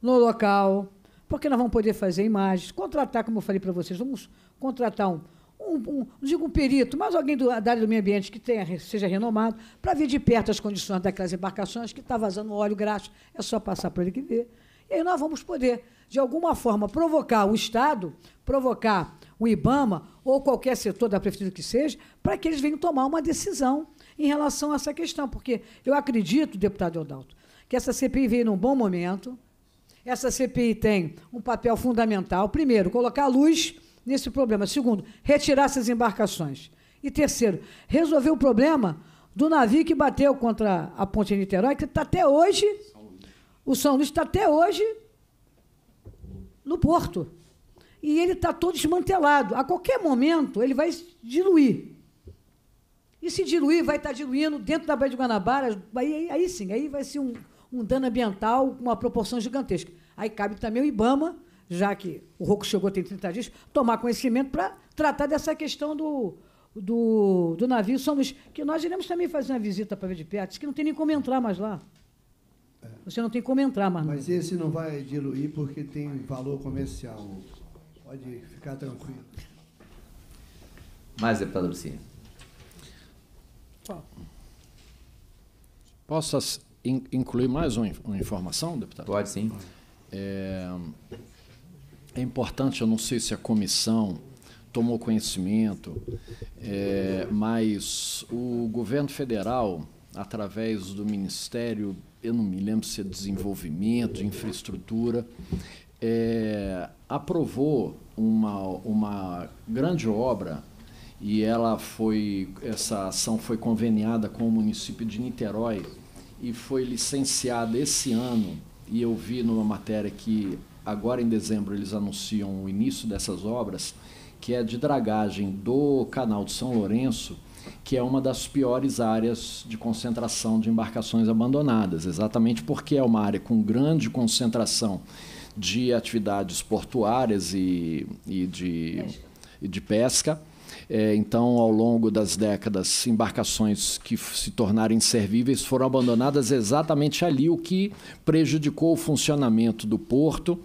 no local, porque nós vamos poder fazer imagens, contratar, como eu falei para vocês, vamos contratar um, um, um, não digo um perito, mas alguém do, da área do meio ambiente que tenha, seja renomado, para ver de perto as condições daquelas embarcações que está vazando óleo graxo. É só passar para ele que vê. E aí nós vamos poder, de alguma forma, provocar o Estado, provocar o IBAMA ou qualquer setor da prefeitura que seja, para que eles venham tomar uma decisão em relação a essa questão. Porque eu acredito, deputado Eudalto, que essa CPI veio num bom momento. Essa CPI tem um papel fundamental. Primeiro, colocar luz nesse problema. Segundo, retirar essas embarcações. E terceiro, resolver o problema do navio que bateu contra a ponte Niterói, que está até hoje. São o São Luís está até hoje no porto e ele está todo desmantelado. A qualquer momento ele vai diluir. E se diluir, vai estar tá diluindo dentro da Baía de Guanabara, aí, aí sim, aí vai ser um, um dano ambiental com uma proporção gigantesca. Aí cabe também o IBAMA, já que o Roco chegou tem 30 dias, tomar conhecimento para tratar dessa questão do, do, do navio São Luís, que nós iremos também fazer uma visita para ver de perto, que não tem nem como entrar mais lá. É. Você não tem como entrar mais. Mas esse não vai diluir porque tem valor comercial. Pode ficar tranquilo. Mais, deputado Lucinha. Posso incluir mais uma, informação, deputado? Pode sim. É, é, importante, eu não sei se a comissão tomou conhecimento, é, mas o governo federal, através do Ministério, eu não me lembro se é Desenvolvimento, Infraestrutura, é, aprovou uma, uma grande obra e ela foi essa ação foi conveniada com o município de Niterói e foi licenciada esse ano e eu vi numa matéria que agora em dezembro eles anunciam o início dessas obras que é de dragagem do canal de São Lourenço que é uma das piores áreas de concentração de embarcações abandonadas exatamente porque é uma área com grande concentração de atividades portuárias e, e de, e de pesca. É, então, ao longo das décadas, embarcações que se tornaram inservíveis foram abandonadas exatamente ali, o que prejudicou o funcionamento do porto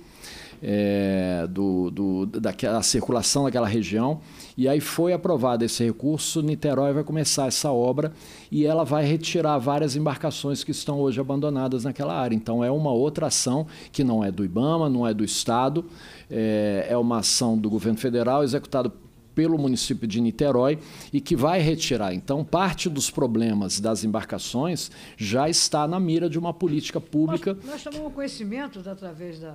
é, do, do, daquela circulação daquela região. E aí foi aprovado esse recurso, Niterói vai começar essa obra e ela vai retirar várias embarcações que estão hoje abandonadas naquela área. Então é uma outra ação que não é do IBAMA, não é do Estado, é, é uma ação do governo federal executada pelo município de Niterói e que vai retirar. Então, parte dos problemas das embarcações já está na mira de uma política pública. Nós, nós tomamos conhecimento através da.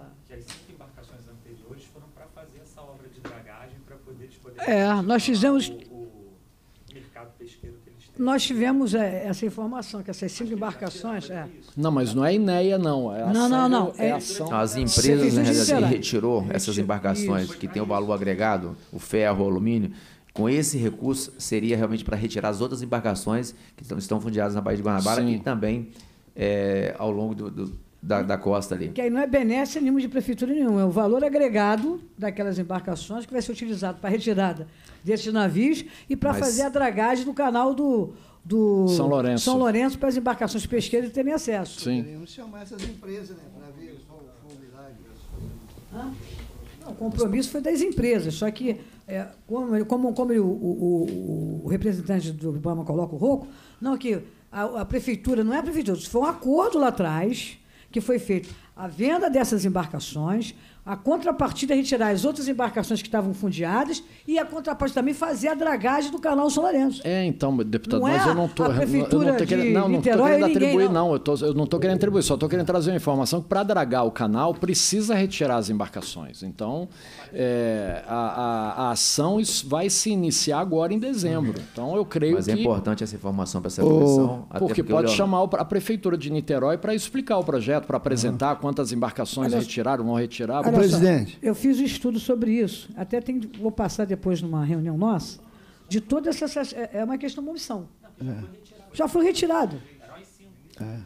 É, nós fizemos. O, mercado pesqueiro que eles têm. Nós tivemos é, essa informação, que essas cinco embarcações. É. Não, mas não é INEA, não. É não, não, não. É ação. As empresas, né, assim, retirou essas embarcações Isso. que têm o valor agregado, o ferro, o alumínio, com esse recurso seria realmente para retirar as outras embarcações que estão, estão fundiadas na Baía de Guanabara Sim. e também é, ao longo do, do da, da, costa ali. Que aí não é benesse nenhuma de prefeitura nenhuma, é o valor agregado daquelas embarcações que vai ser utilizado para retirada desses navios e para Mas... fazer a dragagem do canal do, do São Lourenço, São Lourenço para as embarcações pesqueiras terem acesso. Sim. Deveríamos chamar essas empresas, né, para ver o milagre. Não, o compromisso foi das empresas, só que é, como, como, como o, o, o, representante do Ibama coloca o rouco, não que a, a prefeitura não é a prefeitura, isso foi um acordo lá atrás que foi feito a venda dessas embarcações, a contrapartida retirar as outras embarcações que estavam fundeadas e a contrapartida também fazer a dragagem do canal São Lourenço. É, então, deputado, não mas é eu não estou querendo, não, não querendo atribuir, não. não eu, tô, eu não estou querendo atribuir, só estou querendo trazer uma informação que para dragar o canal precisa retirar as embarcações. Então, é, a, a, a, ação vai se iniciar agora em dezembro. Então, eu creio mas é que... Mas é importante essa informação para essa comissão. Porque, porque pode chamar a prefeitura de Niterói para explicar o projeto, para apresentar uhum. quando Quantas embarcações Aliás, retiraram, vão retirar? O presidente. eu fiz um estudo sobre isso. Até tem, vou passar depois numa reunião nossa. De toda essa. É uma questão de munição. É. Já foi retirado. É.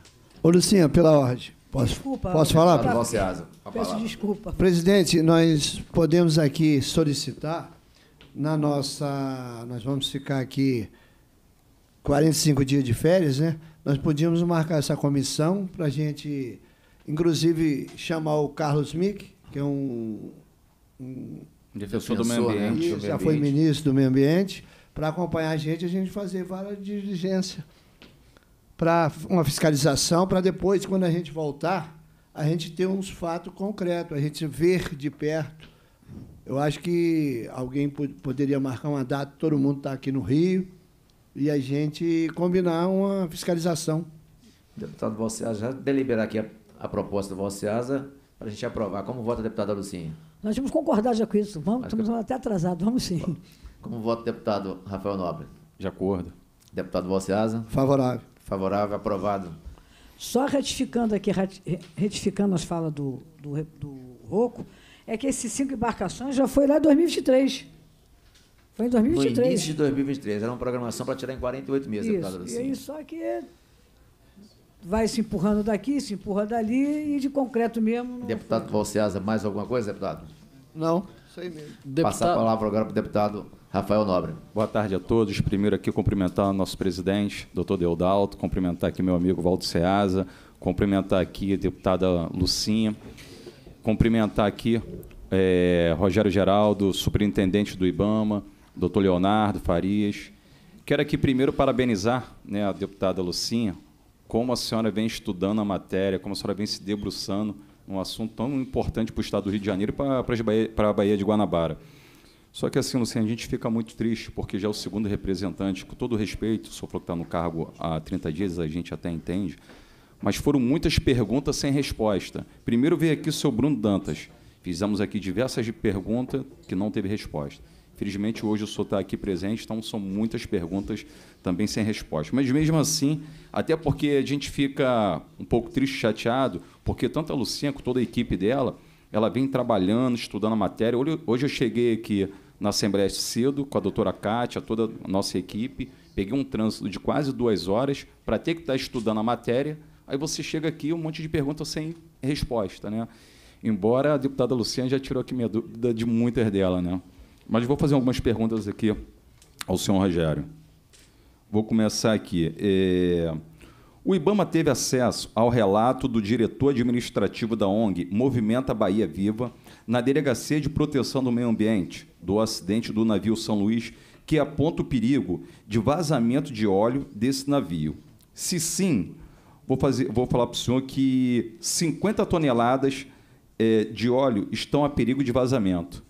Ô, Lucinha, pela ordem. Posso, desculpa, posso falar? Pra, peço palavra. desculpa. Presidente, nós podemos aqui solicitar na nossa. Nós vamos ficar aqui 45 dias de férias, né? Nós podíamos marcar essa comissão para a gente inclusive chamar o Carlos Mick, que é um, um defensor, do né, meio ambiente. Né? Já foi ministro do meio ambiente, para acompanhar a gente, a gente fazer várias diligências para uma fiscalização, para depois, quando a gente voltar, a gente ter uns fatos concretos, a gente ver de perto. Eu acho que alguém poderia marcar uma data, todo mundo está aqui no Rio, e a gente combinar uma fiscalização. Deputado, você já deliberar aqui a a proposta do Vossa Asa para a gente aprovar. Como vota a deputada Lucinha? Nós vamos concordar já com isso. Vamos, estamos até atrasados, vamos sim. Como vota o deputado Rafael Nobre? De acordo. Deputado Valseasa? Favorável. Favorável, aprovado. Só retificando aqui, retificando as falas do, do, do Rocco, é que esses cinco embarcações já foi lá em 2023. Foi em 2023. No início de 2023. Era uma programação para tirar em 48 meses, isso, deputado Lucinha. E aí, só que vai se empurrando daqui, se empurra dali e de concreto mesmo. Deputado Valseasa, mais alguma coisa, deputado? Não, isso aí mesmo. Deputado... Passar a palavra agora para o deputado Rafael Nobre. Boa tarde a todos. Primeiro aqui cumprimentar o nosso presidente, doutor Deodalto, cumprimentar aqui meu amigo Valdo Ceasa, cumprimentar aqui a deputada Lucinha, cumprimentar aqui é, Rogério Geraldo, superintendente do IBAMA, doutor Leonardo Farias. Quero aqui primeiro parabenizar né, a deputada Lucinha como a senhora vem estudando a matéria, como a senhora vem se debruçando num assunto tão importante para o estado do Rio de Janeiro e para, para, a Bahia de Guanabara. Só que assim, Luciano, a gente fica muito triste, porque já é o segundo representante, com todo respeito, o senhor falou que está no cargo há 30 dias, a gente até entende, mas foram muitas perguntas sem resposta. Primeiro veio aqui o senhor Bruno Dantas. Fizemos aqui diversas perguntas que não teve resposta infelizmente hoje o senhor está aqui presente, então são muitas perguntas também sem resposta. Mas mesmo assim, até porque a gente fica um pouco triste, chateado, porque tanto a Lucinha quanto toda a equipe dela, ela vem trabalhando, estudando a matéria. Hoje eu cheguei aqui na Assembleia cedo com a doutora Kátia, toda a nossa equipe, peguei um trânsito de quase duas horas para ter que estar estudando a matéria. Aí você chega aqui um monte de perguntas sem resposta, né? Embora a deputada Luciana já tirou aqui minha dúvida de muitas dela né? Mas vou fazer algumas perguntas aqui ao senhor Rogério. Vou começar aqui. É... O IBAMA teve acesso ao relato do diretor administrativo da ONG Movimenta Bahia Viva na Delegacia de Proteção do Meio Ambiente do acidente do navio São Luís, que aponta o perigo de vazamento de óleo desse navio. Se sim, vou, fazer, vou falar para o senhor que 50 toneladas é, de óleo estão a perigo de vazamento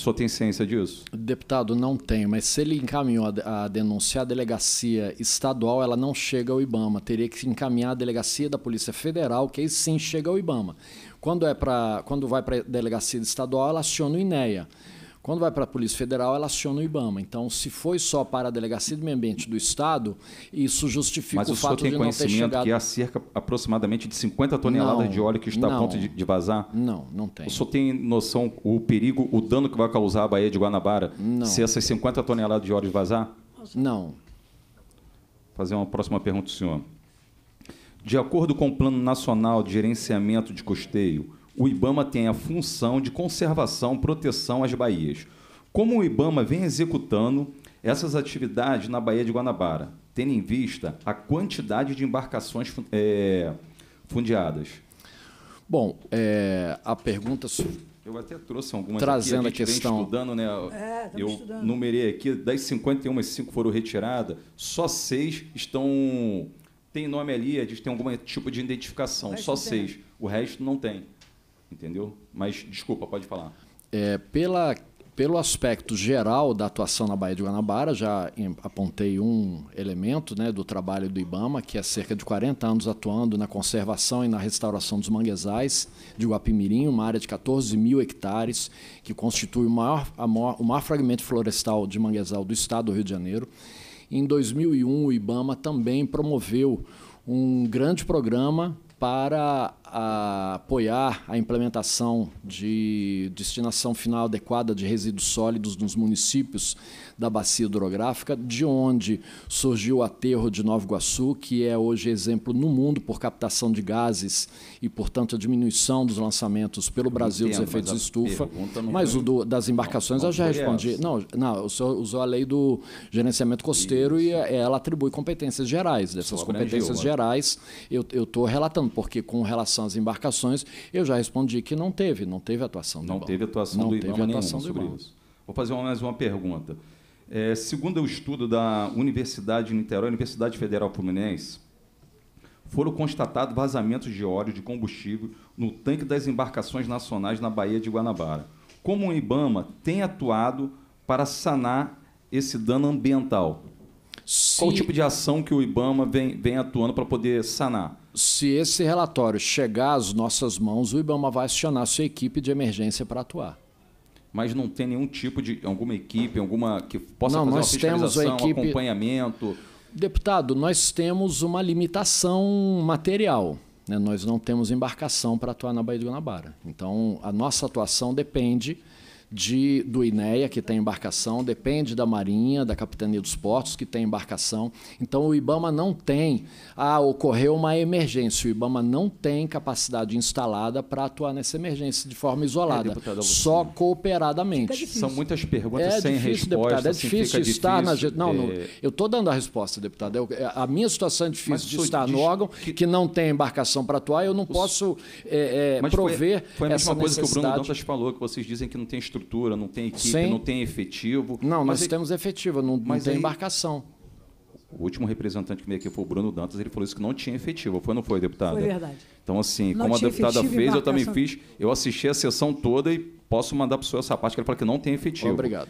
senhor tem ciência disso? Deputado, não tenho, mas se ele encaminhou a, denúncia à a delegacia estadual, ela não chega ao IBAMA. Teria que encaminhar a delegacia da Polícia Federal, que aí sim chega ao IBAMA. Quando, é pra, quando vai para a delegacia estadual, ela aciona o INEA. Quando vai para a Polícia Federal, ela aciona o IBAMA. Então, se foi só para a Delegacia de Meio Ambiente do Estado, isso justifica o, o fato de não ter chegado... Mas o senhor tem conhecimento que há cerca aproximadamente de 50 toneladas não, de óleo que está não, a ponto de, de, vazar? Não, não tem. O senhor tem noção o perigo, o dano que vai causar à Baía de Guanabara não. se essas 50 toneladas de óleo vazar? Não. Vou fazer uma próxima pergunta, senhor. De acordo com o Plano Nacional de Gerenciamento de Custeio, o IBAMA tem a função de conservação, proteção às baías. Como o IBAMA vem executando essas atividades na Baía de Guanabara, tendo em vista a quantidade de embarcações é, fundiadas? Bom, é, a pergunta. Eu até trouxe algumas Trazendo aqui, a, a questão. Vem estudando, né? É, eu estudando. numerei aqui, das 51, 5 foram retiradas, só seis estão. Tem nome ali, gente tem algum tipo de identificação, só seis. O resto não tem entendeu? Mas, desculpa, pode falar. É, pela, pelo aspecto geral da atuação na Baía de Guanabara, já apontei um elemento né, do trabalho do IBAMA, que é cerca de 40 anos atuando na conservação e na restauração dos manguezais de Guapimirim, uma área de 14 mil hectares, que constitui o maior, maior, o maior fragmento florestal de manguezal do estado do Rio de Janeiro. Em 2001, o IBAMA também promoveu um grande programa para a apoiar a implementação de destinação final adequada de resíduos sólidos nos municípios da bacia hidrográfica, de onde surgiu o aterro de Nova Iguaçu, que é hoje exemplo no mundo por captação de gases e, portanto, a diminuição dos lançamentos pelo Brasil entendo, dos efeitos de estufa. Mas foi... o do, das embarcações não, eu já respondi. Não, não, o senhor usou a lei do gerenciamento costeiro Isso. e ela atribui competências gerais. Dessas competências gerais, eu estou relatando, porque com relação relação às embarcações, eu já respondi que não teve, não teve atuação do Não Ibama. teve atuação não do Ibama teve atuação sobre Ibama. isso. Vou fazer uma, mais uma pergunta. É, segundo o estudo da Universidade de Niterói, Universidade Federal Fluminense, foram constatados vazamentos de óleo de combustível no tanque das embarcações nacionais na Baía de Guanabara. Como o IBAMA tem atuado para sanar esse dano ambiental? Se, Qual o tipo de ação que o IBAMA vem, vem atuando para poder sanar? Se esse relatório chegar às nossas mãos, o IBAMA vai acionar sua equipe de emergência para atuar mas não tem nenhum tipo de alguma equipe, alguma que possa não, fazer nós uma fiscalização, temos equipe... acompanhamento. Deputado, nós temos uma limitação material. Né? Nós não temos embarcação para atuar na Baía do Guanabara. Então, a nossa atuação depende de, do INEA, que tem embarcação, depende da Marinha, da Capitania dos Portos, que tem embarcação. Então, o IBAMA não tem. Ah, ocorreu uma emergência. O IBAMA não tem capacidade instalada para atuar nessa emergência de forma isolada, é, deputado, só cooperadamente. São muitas perguntas é sem difícil, resposta. Deputado, é assim, difícil estar difícil, na. Não, não eu estou dando a resposta, deputado. Eu, é, a minha situação é difícil de estar no órgão que... que, não tem embarcação para atuar. Eu não posso é, é, prover foi, foi a mesma coisa que o Bruno Dantas falou, que vocês dizem que não tem estrutura estrutura, não tem equipe, Sim. não tem efetivo. Não, nós mas, temos efetivo, não, mas não tem aí, embarcação. O último representante que veio aqui foi o Bruno Dantas, ele falou isso que não tinha efetivo. Foi ou não foi, deputado Foi verdade. Então, assim, não como a deputada fez, eu também fiz. Eu assisti a sessão toda e posso mandar para o senhor essa parte que ele falou que não tem efetivo. Obrigado.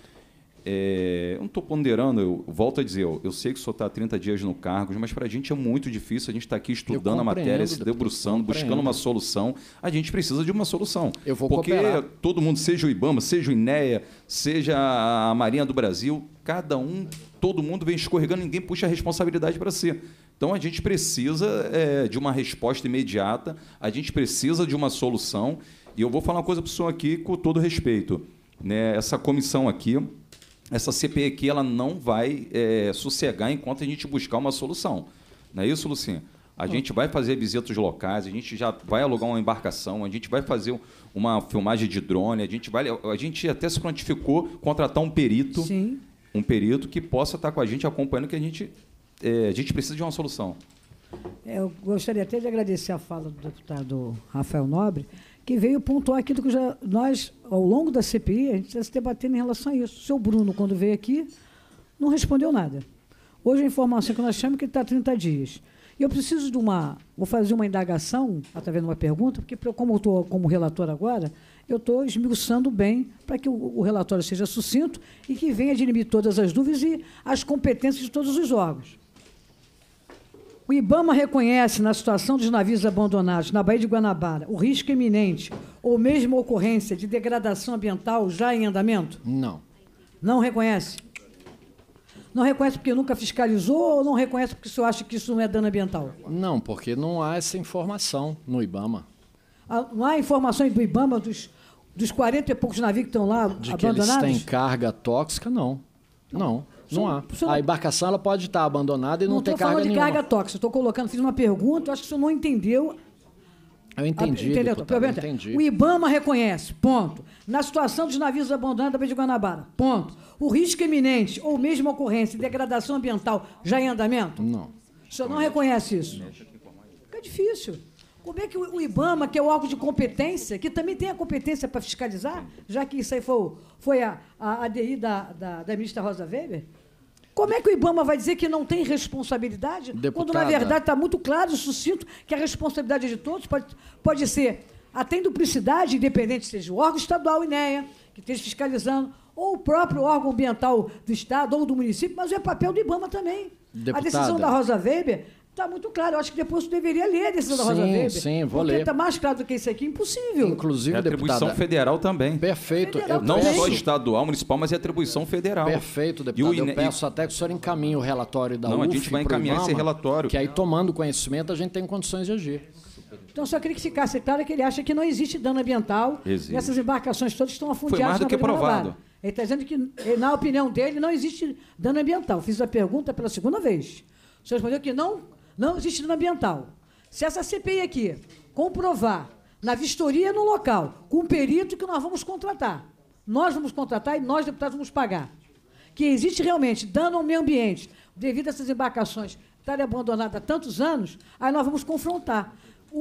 É, eu não estou ponderando, eu volto a dizer, eu, eu sei que só está 30 dias no cargo, mas para a gente é muito difícil. A gente está aqui estudando a matéria, se debruçando, buscando uma solução. A gente precisa de uma solução. Eu vou Porque cooperar. todo mundo, seja o Ibama, seja o INEA, seja a Marinha do Brasil, cada um, todo mundo vem escorregando, ninguém puxa a responsabilidade para si. Então a gente precisa é, de uma resposta imediata, a gente precisa de uma solução. E eu vou falar uma coisa para o senhor aqui com todo respeito. Né? Essa comissão aqui essa CPI aqui ela não vai é, sossegar enquanto a gente buscar uma solução. Não é isso, Lucinha? A hum. gente vai fazer visitas locais, a gente já vai alugar uma embarcação, a gente vai fazer uma filmagem de drone, a gente vai. A gente até se quantificou contratar um perito. Sim. Um perito que possa estar com a gente acompanhando que a gente, é, a gente precisa de uma solução. É, eu gostaria até de agradecer a fala do deputado Rafael Nobre, que veio pontuar aquilo que já nós, ao longo da CPI, a gente está se debatendo em relação a isso. O seu Bruno, quando veio aqui, não respondeu nada. Hoje a informação é que nós chamamos é que está 30 dias. E eu preciso de uma. Vou fazer uma indagação, através de uma pergunta, porque como eu estou como relator agora, eu estou esmiuçando bem para que o, o relatório seja sucinto e que venha dirimir todas as dúvidas e as competências de todos os órgãos. O IBAMA reconhece na situação dos navios abandonados na Baía de Guanabara o risco iminente ou mesmo ocorrência de degradação ambiental já em andamento? Não. Não reconhece? Não reconhece porque nunca fiscalizou ou não reconhece porque o senhor acha que isso não é dano ambiental? Não, porque não há essa informação no IBAMA. Ah, não há informações do IBAMA dos, dos 40 e poucos navios que estão lá De abandonados? De que eles têm carga tóxica, não. Não. não. Não há. Não... A embarcação ela pode estar abandonada e não, não ter carga nenhuma. Não estou falando de carga tóxica. Estou colocando, fiz uma pergunta, acho que você não entendeu. Eu entendi, a, entendeu? Deputado, eu é, entendi. O IBAMA reconhece, ponto. Na situação dos navios abandonados da Baía de Guanabara, ponto. O risco iminente ou mesmo ocorrência de degradação ambiental já em andamento? Não. O senhor não reconhece isso? Não. Fica difícil. Como é que o IBAMA, que é o órgão de competência, que também tem a competência para fiscalizar, já que isso aí foi, foi a, a ADI da, da, da ministra Rosa Weber, como é que o Ibama vai dizer que não tem responsabilidade, Deputada. quando, na verdade, está muito claro e sucinto que a responsabilidade é de todos pode, pode ser até duplicidade, independente seja o órgão estadual, INEA, que esteja fiscalizando, ou o próprio órgão ambiental do Estado ou do município, mas é papel do Ibama também. Deputada. A decisão da Rosa Weber está muito claro. Eu acho que depois você deveria ler esse da Rosa Weber. Sim, vou ler. Porque tá mais claro do que isso aqui, impossível. Inclusive, é atribuição deputada. federal também. Perfeito. Federal não só estadual, municipal, mas é atribuição federal. Perfeito, deputado. E Eu peço até que o senhor encaminhe o relatório da não, Não, a gente vai encaminhar Ibama, esse relatório. Que aí, tomando conhecimento, a gente tem condições de agir. Então, só queria que ficasse claro que ele acha que não existe dano ambiental. Existe. essas embarcações todas estão afundadas Foi mais do que provado. Ele está dizendo que, eh, na opinião dele, não existe dano ambiental. Fiz a pergunta pela segunda vez. O senhor respondeu que não não existe dano ambiental. Se essa CPI aqui comprovar na vistoria no local, com um perito que nós vamos contratar, nós vamos contratar e nós, deputados, vamos pagar, que existe realmente dano ao meio ambiente devido a essas embarcações estarem abandonadas há tantos anos, aí nós vamos confrontar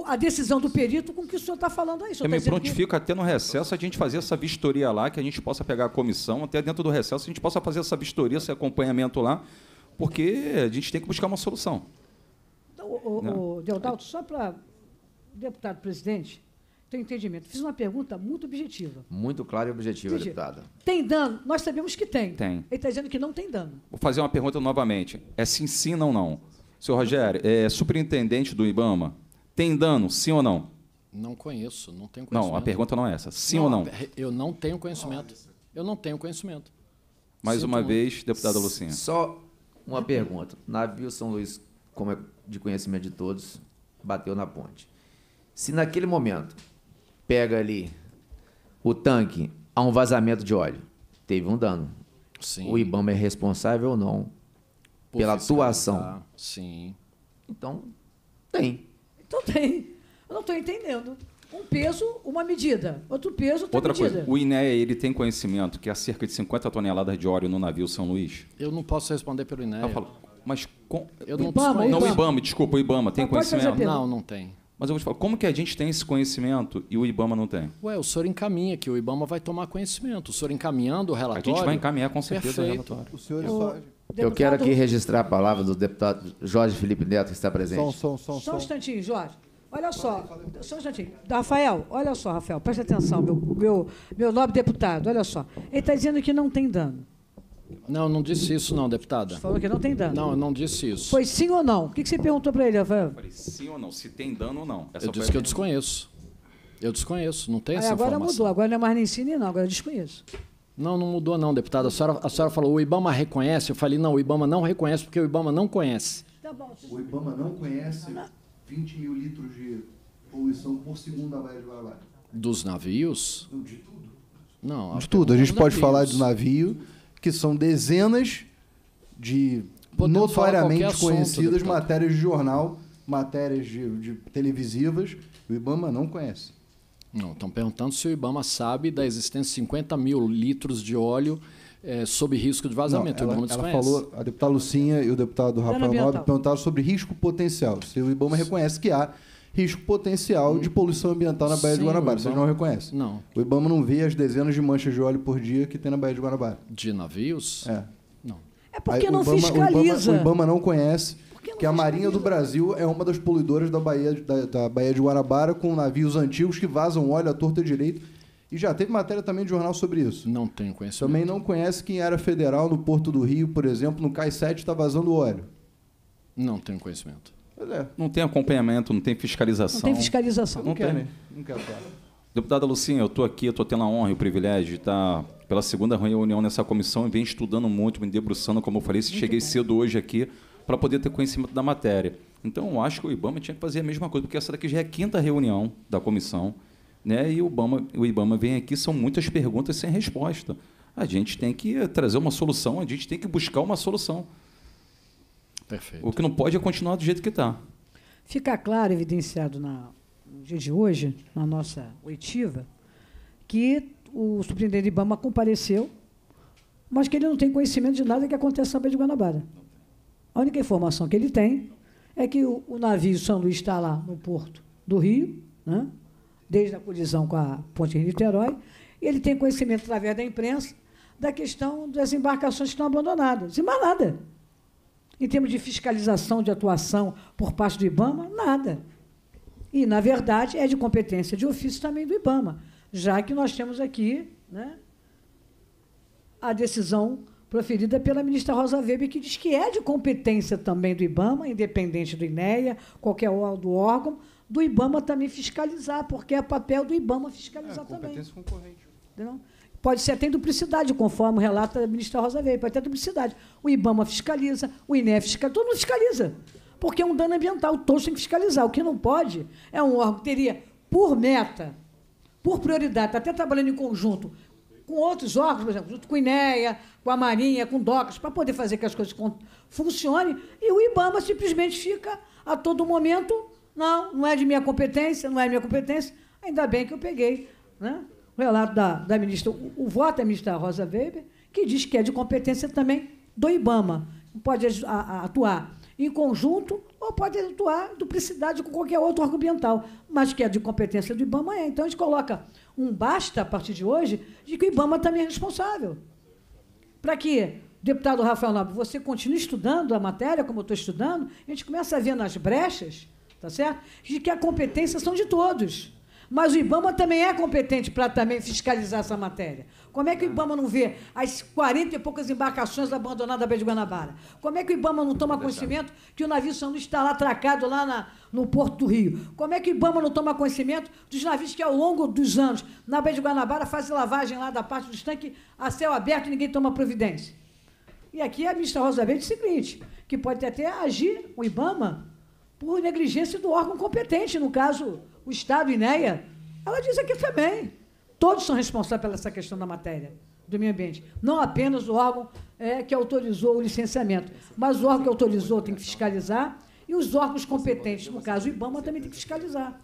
a decisão do perito com o que o senhor está falando aí. Eu me tá prontifico que... até no recesso a gente fazer essa vistoria lá, que a gente possa pegar a comissão, até dentro do recesso a gente possa fazer essa vistoria, esse acompanhamento lá, porque a gente tem que buscar uma solução o, o Deodalto, só para deputado presidente, tem entendimento. Fiz uma pergunta muito objetiva. Muito clara e objetiva, Entendi. deputada. Tem dano? Nós sabemos que tem. Tem. Ele está dizendo que não tem dano. Vou fazer uma pergunta novamente. É sim, sim, não, não. Senhor Rogério, é superintendente do IBAMA, tem dano, sim ou não? Não conheço, não tenho conhecimento. Não, a pergunta não é essa. Sim não, ou não? É, eu não tenho conhecimento. Eu não tenho conhecimento. Mais Sinto uma vez, deputada Lucinha. Só uma pergunta. Navio São Luís como é de conhecimento de todos, bateu na ponte. Se naquele momento pega ali o tanque a um vazamento de óleo, teve um dano. Sim. O IBAMA é responsável ou não Por pela atuação? Sim. Então, tem. Então tem. Eu não estou entendendo. Um peso, uma medida. Outro peso, outra, outra medida. Coisa. O INEA, ele tem conhecimento que há é cerca de 50 toneladas de óleo no navio São Luís? Eu não posso responder pelo INEA. Eu falo, mas com... eu não Ibama, Não, o IBAMA, desculpa, o IBAMA tem conhecimento? Não, não tem. Mas eu vou te falar, como que a gente tem esse conhecimento e o IBAMA não tem? Ué, o senhor encaminha que o IBAMA vai tomar conhecimento. O senhor encaminhando o relatório. A gente vai encaminhar com certeza Perfeito. o relatório. O senhor eu, é só... eu quero aqui registrar a palavra do deputado Jorge Felipe Neto, que está presente. Som, som, som, só um instantinho, Jorge. Olha só, só um instantinho. Rafael, olha só, Rafael, preste atenção, meu, meu, meu nobre deputado, olha só. Ele está dizendo que não tem dano. Não, não disse isso não, deputada. Você falou que não tem dano. Não, eu não disse isso. Foi sim ou não? O que, você perguntou para ele, Rafael? Falei sim ou não, se tem dano ou não. Essa eu disse que eu desconheço. Eu desconheço, não tem Aí essa agora informação. Agora mudou, agora não é mais nem sim nem não, agora eu desconheço. Não, não mudou não, deputada. A senhora, a senhora falou, o Ibama reconhece? Eu falei, não, o Ibama não reconhece porque o Ibama não conhece. Tá bom. O Ibama não conhece 20 mil litros de poluição por segundo da Baía de Guarabara. Dos navios? de tudo. Não, de tudo. A gente pode é navios. falar do navio que são dezenas de Podemos notoriamente conhecidas matérias de jornal, matérias de, de televisivas, o Ibama não conhece. Não, estão perguntando se o Ibama sabe da existência de 50 mil litros de óleo é, sob risco de vazamento. Não, ela, o Ibama Ela falou, a deputada Lucinha e o deputado Rafael Nobre perguntaram sobre risco potencial. Se o Ibama reconhece que há risco potencial de hum. poluição ambiental na Baía Sim, de Guanabara. Vocês não reconhecem? Não. O Ibama não vê as dezenas de manchas de óleo por dia que tem na Baía de Guanabara. De navios? É. Não. É porque Aí, não Ibama, fiscaliza. O Ibama, o Ibama não conhece que a Marinha do Brasil é uma das poluidoras da Baía, da, da Baía de Guarabara, com navios antigos que vazam óleo à torta e direito. E já teve matéria também de jornal sobre isso. Não tenho conhecimento. Também não conhece quem era federal no Porto do Rio, por exemplo, no CAI 7 está vazando óleo. Não tenho conhecimento. É. Não tem acompanhamento, não tem fiscalização. Não tem fiscalização. Não, não quero, tem. Né? Não Deputada Lucinha, eu estou aqui, estou tendo a honra e o privilégio de estar pela segunda reunião nessa comissão e venho estudando muito, me debruçando, como eu falei, muito cheguei bom. cedo hoje aqui para poder ter conhecimento da matéria. Então, eu acho que o IBAMA tinha que fazer a mesma coisa, porque essa daqui já é a quinta reunião da comissão, né? e o IBAMA, o IBAMA vem aqui, são muitas perguntas sem resposta. A gente tem que trazer uma solução, a gente tem que buscar uma solução. Perfeito. O que não pode é continuar do jeito que está. Fica claro, evidenciado na, no dia de hoje, na nossa oitiva, que o surpreendente Ibama compareceu, mas que ele não tem conhecimento de nada que acontece na Baía de Guanabara. A única informação que ele tem é que o, o navio São Luís está lá no porto do Rio, né, desde a colisão com a ponte de Niterói, e ele tem conhecimento através da imprensa da questão das embarcações que estão abandonadas. E mais nada. Em termos de fiscalização de atuação por parte do IBAMA, nada. E, na verdade, é de competência de ofício também do IBAMA, já que nós temos aqui né, a decisão proferida pela ministra Rosa Weber, que diz que é de competência também do IBAMA, independente do INEA, qualquer do órgão, do IBAMA também fiscalizar, porque é papel do IBAMA fiscalizar é, competência também. Competência concorrente. Entendeu? Pode ser até duplicidade, conforme relata a ministra Rosa Weber. pode ter duplicidade. O IBAMA fiscaliza, o INEF fiscaliza, todo mundo fiscaliza. Porque é um dano ambiental, todos têm que fiscalizar. O que não pode é um órgão que teria, por meta, por prioridade, está até trabalhando em conjunto com outros órgãos, por exemplo, junto com o INEA, com a Marinha, com o DOCAS, para poder fazer que as coisas funcionem, e o IBAMA simplesmente fica a todo momento, não, não é de minha competência, não é minha competência, ainda bem que eu peguei, né? o relato da, da ministra, o, o voto da é ministra Rosa Weber, que diz que é de competência também do IBAMA. Pode a, a, atuar em conjunto ou pode atuar duplicidade com qualquer outro órgão ambiental, mas que é de competência do IBAMA é. Então a gente coloca um basta a partir de hoje de que o IBAMA também é responsável. Para que, deputado Rafael Nobre, você continue estudando a matéria, como eu estou estudando, a gente começa a ver nas brechas, tá certo? De que a competência são de todos. Mas o IBAMA também é competente para também fiscalizar essa matéria. Como é que o IBAMA não vê as 40 e poucas embarcações abandonadas na Baía de Guanabara? Como é que o IBAMA não toma é conhecimento que o navio Sandu está lá atracado lá na, no Porto do Rio? Como é que o IBAMA não toma conhecimento dos navios que ao longo dos anos na Baía de Guanabara fazem lavagem lá da parte do tanque a céu aberto e ninguém toma providência? E aqui a ministra Rosa Weber disse o seguinte, que pode até agir o IBAMA por negligência do órgão competente, no caso, o Estado, INEA, ela diz aqui também. Todos são responsáveis pela essa questão da matéria, do meio ambiente. Não apenas o órgão é, que autorizou o licenciamento, mas o órgão que autorizou tem que fiscalizar e os órgãos competentes, no caso o IBAMA, também tem que fiscalizar.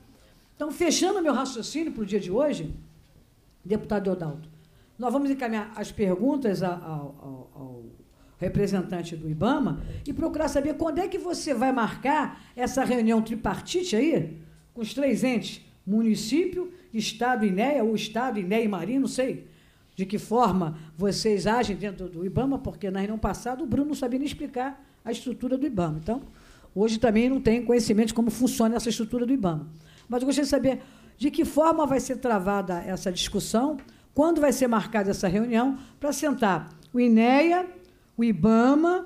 Então, fechando meu raciocínio para o dia de hoje, deputado Deodalto, nós vamos encaminhar as perguntas ao, ao, ao, representante do IBAMA e procurar saber quando é que você vai marcar essa reunião tripartite aí com os três entes, município, Estado INEA ou Estado INEA e Marinha, não sei de que forma vocês agem dentro do IBAMA, porque na reunião passada o Bruno não sabia nem explicar a estrutura do IBAMA. Então, hoje também não tem conhecimento de como funciona essa estrutura do IBAMA. Mas eu gostaria de saber de que forma vai ser travada essa discussão, quando vai ser marcada essa reunião, para sentar o INEA, o IBAMA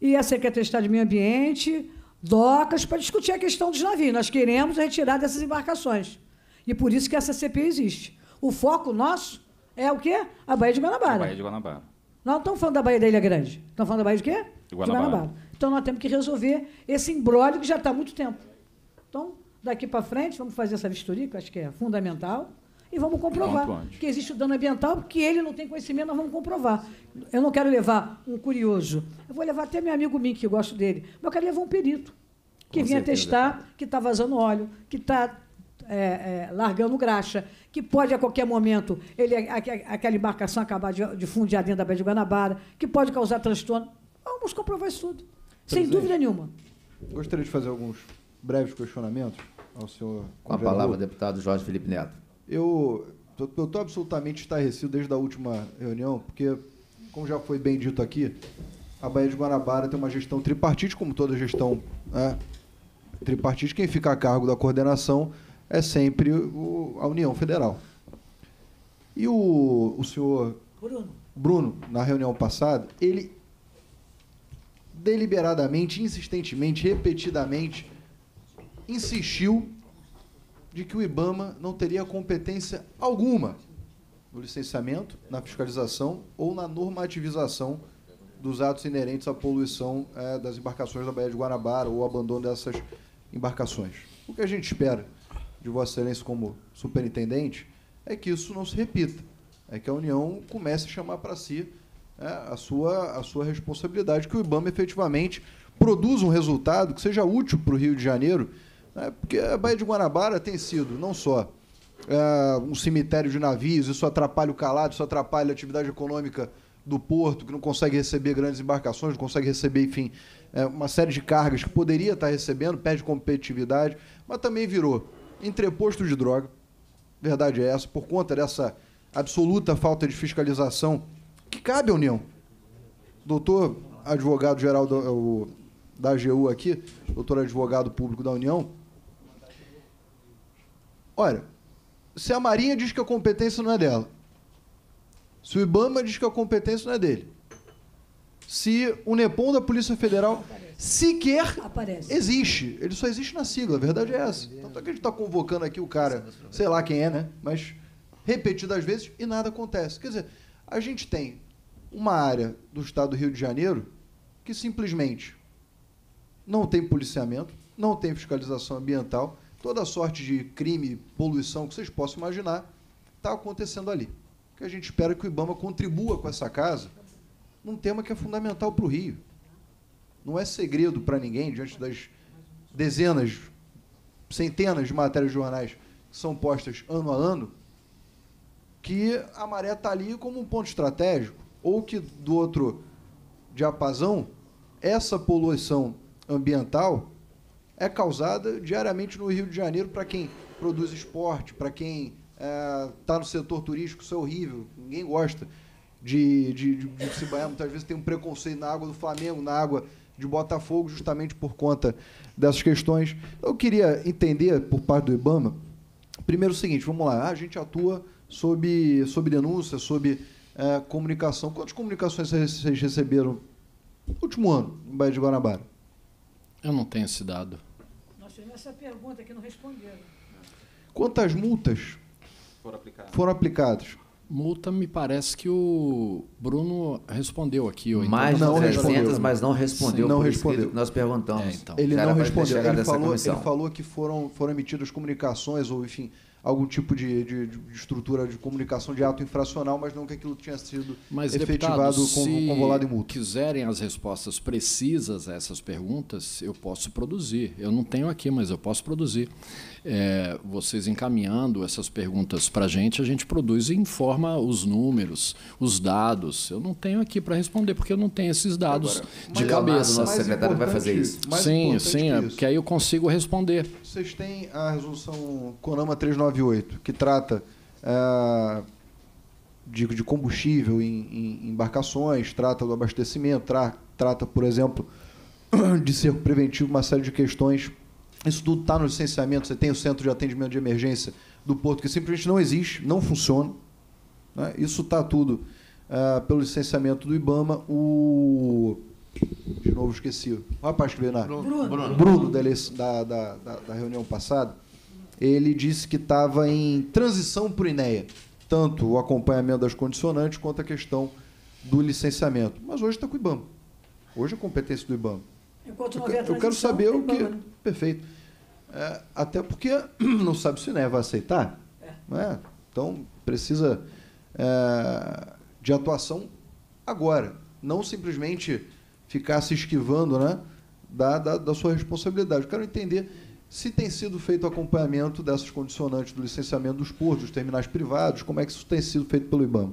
e a Secretaria de Estado de Meio Ambiente, docas para discutir a questão dos navios. Nós queremos retirar dessas embarcações. E por isso que essa CPI existe. O foco nosso é o quê? A Baía de Guanabara. A Baía de Guanabara. Nós não estamos falando da Baía da Ilha Grande. Estamos falando da Baía de quê? Guanabara. De Guanabara. Então nós temos que resolver esse embrólio que já está há muito tempo. Então, daqui para frente, vamos fazer essa vistoria, que eu acho que é fundamental e vamos comprovar que existe o dano ambiental, porque ele não tem conhecimento, nós vamos comprovar. Eu não quero levar um curioso, eu vou levar até meu amigo mim, que eu gosto dele, mas eu quero levar um perito, que venha testar que está vazando óleo, que está é, é, largando graxa, que pode a qualquer momento ele, aquela embarcação acabar de, de fundir dentro da Baía de Guanabara, que pode causar transtorno. Vamos comprovar isso tudo, Presidente, sem dúvida nenhuma. Gostaria de fazer alguns breves questionamentos ao senhor. Com a palavra, deputado Jorge Felipe Neto. Eu estou absolutamente estarrecido desde a última reunião, porque, como já foi bem dito aqui, a Baía de Guanabara tem uma gestão tripartite, como toda gestão né, tripartite. Quem fica a cargo da coordenação é sempre o, a União Federal. E o, o senhor Bruno. Bruno, na reunião passada, ele deliberadamente, insistentemente, repetidamente insistiu de que o IBAMA não teria competência alguma no licenciamento, na fiscalização ou na normativização dos atos inerentes à poluição é, das embarcações da Baía de Guanabara ou abandono dessas embarcações. O que a gente espera de Vossa Excelência como superintendente é que isso não se repita, é que a União comece a chamar para si é, a, sua, a sua responsabilidade, que o IBAMA efetivamente produza um resultado que seja útil para o Rio de Janeiro né? Porque a Baía de Guanabara tem sido não só é, um cemitério de navios, isso atrapalha o calado, isso atrapalha a atividade econômica do porto, que não consegue receber grandes embarcações, não consegue receber, enfim, é, uma série de cargas que poderia estar recebendo, perde competitividade, mas também virou entreposto de droga. Verdade é essa, por conta dessa absoluta falta de fiscalização que cabe à União. Doutor advogado-geral da AGU aqui, doutor advogado público da União, Olha, se a Marinha diz que a competência não é dela, se o Ibama diz que a competência não é dele, se o NEPOM da Polícia Federal Aparece. sequer Aparece. existe. Ele só existe na sigla, a verdade é essa. Tanto é que a gente está convocando aqui o cara, sei lá quem é, né? Mas repetidas vezes e nada acontece. Quer dizer, a gente tem uma área do estado do Rio de Janeiro que simplesmente não tem policiamento, não tem fiscalização ambiental Toda sorte de crime, poluição que vocês possam imaginar está acontecendo ali. O que a gente espera é que o IBAMA contribua com essa casa num tema que é fundamental para o Rio. Não é segredo para ninguém, diante das dezenas, centenas de matérias de jornais que são postas ano a ano, que a maré está ali como um ponto estratégico, ou que do outro diapasão, essa poluição ambiental é causada diariamente no Rio de Janeiro para quem produz esporte, para quem está é, tá no setor turístico, isso é horrível, ninguém gosta de, de, de, de se banhar. Muitas vezes tem um preconceito na água do Flamengo, na água de Botafogo, justamente por conta dessas questões. Então, eu queria entender, por parte do Ibama, primeiro o seguinte, vamos lá, a gente atua sob, sob denúncia, sob é, comunicação. Quantas comunicações vocês receberam no último ano, no Baía de Guanabara? Eu não tenho esse dado essa pergunta que não responderam. Quantas multas foram aplicadas? Foram aplicadas? Multa, me parece que o Bruno respondeu aqui. Ou então mais de 300, respondeu. mas não respondeu. Sim, não respondeu. nós perguntamos. É, então. Ele não respondeu. Ele falou, ele falou, que foram, foram emitidas comunicações ou, enfim, algum tipo de, de, de, estrutura de comunicação de ato infracional, mas não que aquilo tinha sido mas, efetivado com, volado e multa. Se quiserem as respostas precisas a essas perguntas, eu posso produzir. Eu não tenho aqui, mas eu posso produzir é, vocês encaminhando essas perguntas para a gente, a gente produz e informa os números, os dados. Eu não tenho aqui para responder, porque eu não tenho esses dados Agora, de cabeça. O nosso secretário vai fazer isso. Sim, sim, que, é, porque aí eu consigo responder. Vocês têm a resolução CONAMA 398, que trata. É, de, de combustível em, em, embarcações, trata do abastecimento, tra, trata, por exemplo, de cerco preventivo, uma série de questões isso tudo está no licenciamento. Você tem o centro de atendimento de emergência do Porto, que simplesmente não existe, não funciona. Né? Isso está tudo uh, pelo licenciamento do IBAMA. O. De novo, esqueci. O rapaz que veio na. Bruno, Bruno. da, da, da, da reunião passada. Ele disse que estava em transição para o INEA, tanto o acompanhamento das condicionantes quanto a questão do licenciamento. Mas hoje está com o IBAMA. Hoje é competência do IBAMA. Enquanto não Eu quero saber o que. Problema. Perfeito. É, até porque não sabe se o INEA vai aceitar. É. Né? Então, precisa é, de atuação agora. Não simplesmente ficar se esquivando né, da, da, da sua responsabilidade. Eu quero entender se tem sido feito acompanhamento dessas condicionantes do licenciamento dos portos, dos terminais privados, como é que isso tem sido feito pelo IBAMA?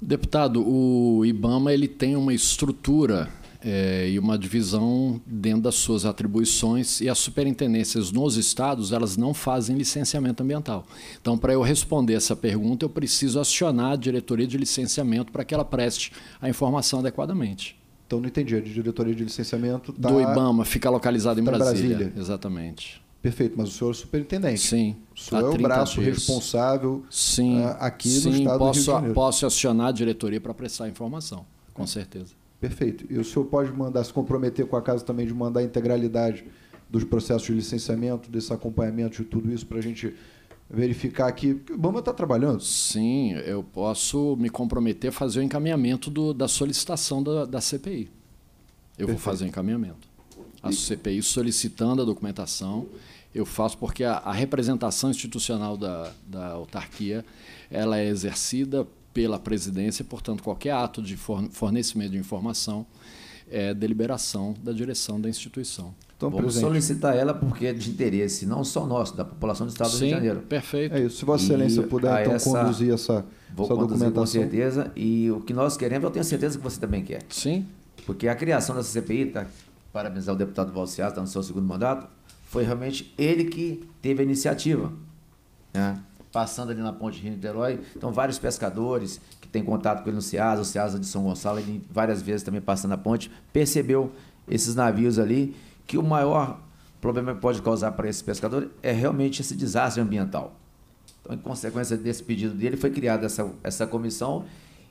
Deputado, o IBAMA ele tem uma estrutura é, e uma divisão dentro das suas atribuições e as superintendências nos estados elas não fazem licenciamento ambiental. Então, para eu responder essa pergunta, eu preciso acionar a diretoria de licenciamento para que ela preste a informação adequadamente. Então, não entendi. A diretoria de licenciamento tá... do IBAMA fica localizada em tá Brasília. Brasília. Exatamente. Perfeito, mas o senhor é o superintendente. Sim. O senhor é o braço dias. responsável Sim. É, aqui Sim, no estado posso, do Rio de Janeiro. Posso acionar a diretoria para prestar informação, com certeza. Perfeito. E o senhor pode mandar, se comprometer com a casa também de mandar a integralidade dos processos de licenciamento, desse acompanhamento de tudo isso, para a gente verificar aqui. O Ibama está trabalhando. Sim, eu posso me comprometer a fazer o encaminhamento do, da solicitação da, da CPI. Eu Perfeito. vou fazer o encaminhamento. A CPI solicitando a documentação, eu faço porque a, a representação institucional da, da autarquia ela é exercida pela presidência, portanto, qualquer ato de fornecimento de informação é deliberação da direção da instituição. Então, Vamos presidente. solicitar ela porque é de interesse, não só nosso, da população do Estado Sim, do Rio de Janeiro. Perfeito. É isso. Se Vossa Excelência puder, então, essa, conduzir essa, vou essa conduzir documentação. Com certeza. E o que nós queremos, eu tenho certeza que você também quer. Sim. Porque a criação dessa CPI, tá, parabenizar o deputado Valciás, está no seu segundo mandato, foi realmente ele que teve a iniciativa. Né? passando ali na ponte Rio de Niterói. Então, vários pescadores que têm contato com ele no Ceasa, o Ceasa de São Gonçalo, ele várias vezes também passando a ponte, percebeu esses navios ali, que o maior problema que pode causar para esse pescador é realmente esse desastre ambiental. Então, em consequência desse pedido dele, foi criada essa, essa comissão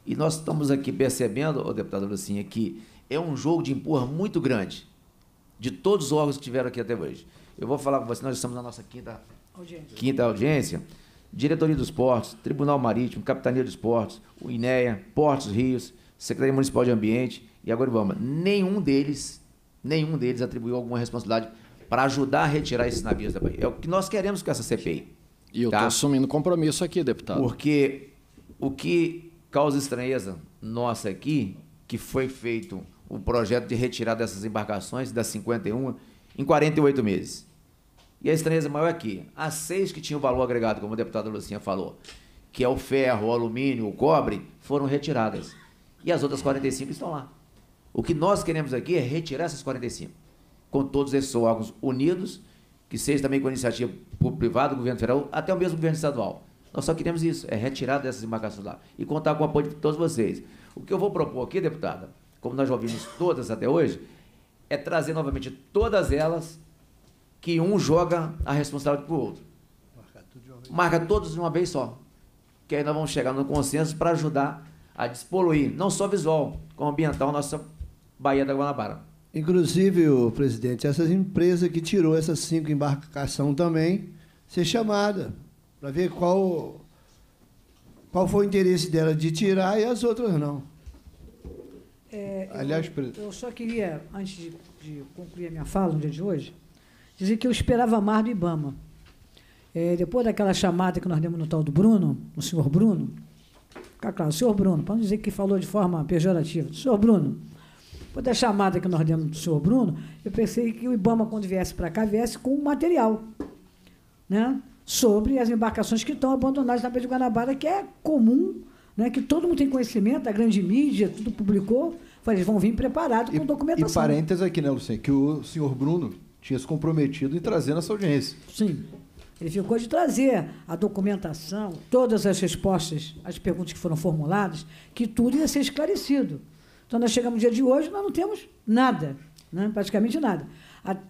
e nós estamos aqui percebendo, o deputado Lucinha, que é um jogo de empurra muito grande de todos os órgãos que tiveram aqui até hoje. Eu vou falar com vocês, nós estamos na nossa quinta audiência. Quinta audiência Diretoria dos Portos, Tribunal Marítimo, Capitania dos Portos, o INEA, Portos Rios, Secretaria Municipal de Ambiente e agora Guaribama. Nenhum deles, nenhum deles atribuiu alguma responsabilidade para ajudar a retirar esses navios da Bahia. É o que nós queremos com essa CPI. E eu estou tá? assumindo compromisso aqui, deputado. Porque o que causa estranheza nossa aqui, que foi feito o projeto de retirar dessas embarcações, das 51, em 48 meses. E a estranheza maior é que as seis que tinham valor agregado, como a deputada Lucinha falou, que é o ferro, o alumínio, o cobre, foram retiradas. E as outras 45 estão lá. O que nós queremos aqui é retirar essas 45, com todos esses órgãos unidos, que seja também com iniciativa privada, do governo federal, até o mesmo governo estadual. Nós só queremos isso, é retirar dessas embarcações lá e contar com o apoio de todos vocês. O que eu vou propor aqui, deputada, como nós já ouvimos todas até hoje, é trazer novamente todas elas que um joga a responsabilidade para o outro. Marca, tudo Marca todos de uma vez só. Que aí nós vamos chegar no consenso para ajudar a despoluir, não só visual, como ambiental, nossa Baía da Guanabara. Inclusive, o presidente, essas empresas que tirou essas cinco embarcações também, ser chamada para ver qual, qual foi o interesse dela de tirar e as outras não. É, Aliás, eu, eu, só queria, antes de, de concluir a minha fala no dia de hoje, dizer que eu esperava mais do Ibama. É, depois daquela chamada que nós demos no tal do Bruno, o senhor Bruno, fica claro, o senhor Bruno, para não dizer que falou de forma pejorativa, senhor Bruno, depois da chamada que nós demos do senhor Bruno, eu pensei que o Ibama, quando viesse para cá, viesse com material né, sobre as embarcações que estão abandonadas na Baía de Guanabara, que é comum, né, que todo mundo tem conhecimento, a grande mídia, tudo publicou, eles vão vir preparados com documentação. E parênteses aqui, né, Luciano, que o senhor Bruno tinha se comprometido em trazer nessa audiência. Sim. Ele ficou de trazer a documentação, todas as respostas às perguntas que foram formuladas, que tudo ia ser esclarecido. Então, nós chegamos no dia de hoje, nós não temos nada, né? praticamente nada.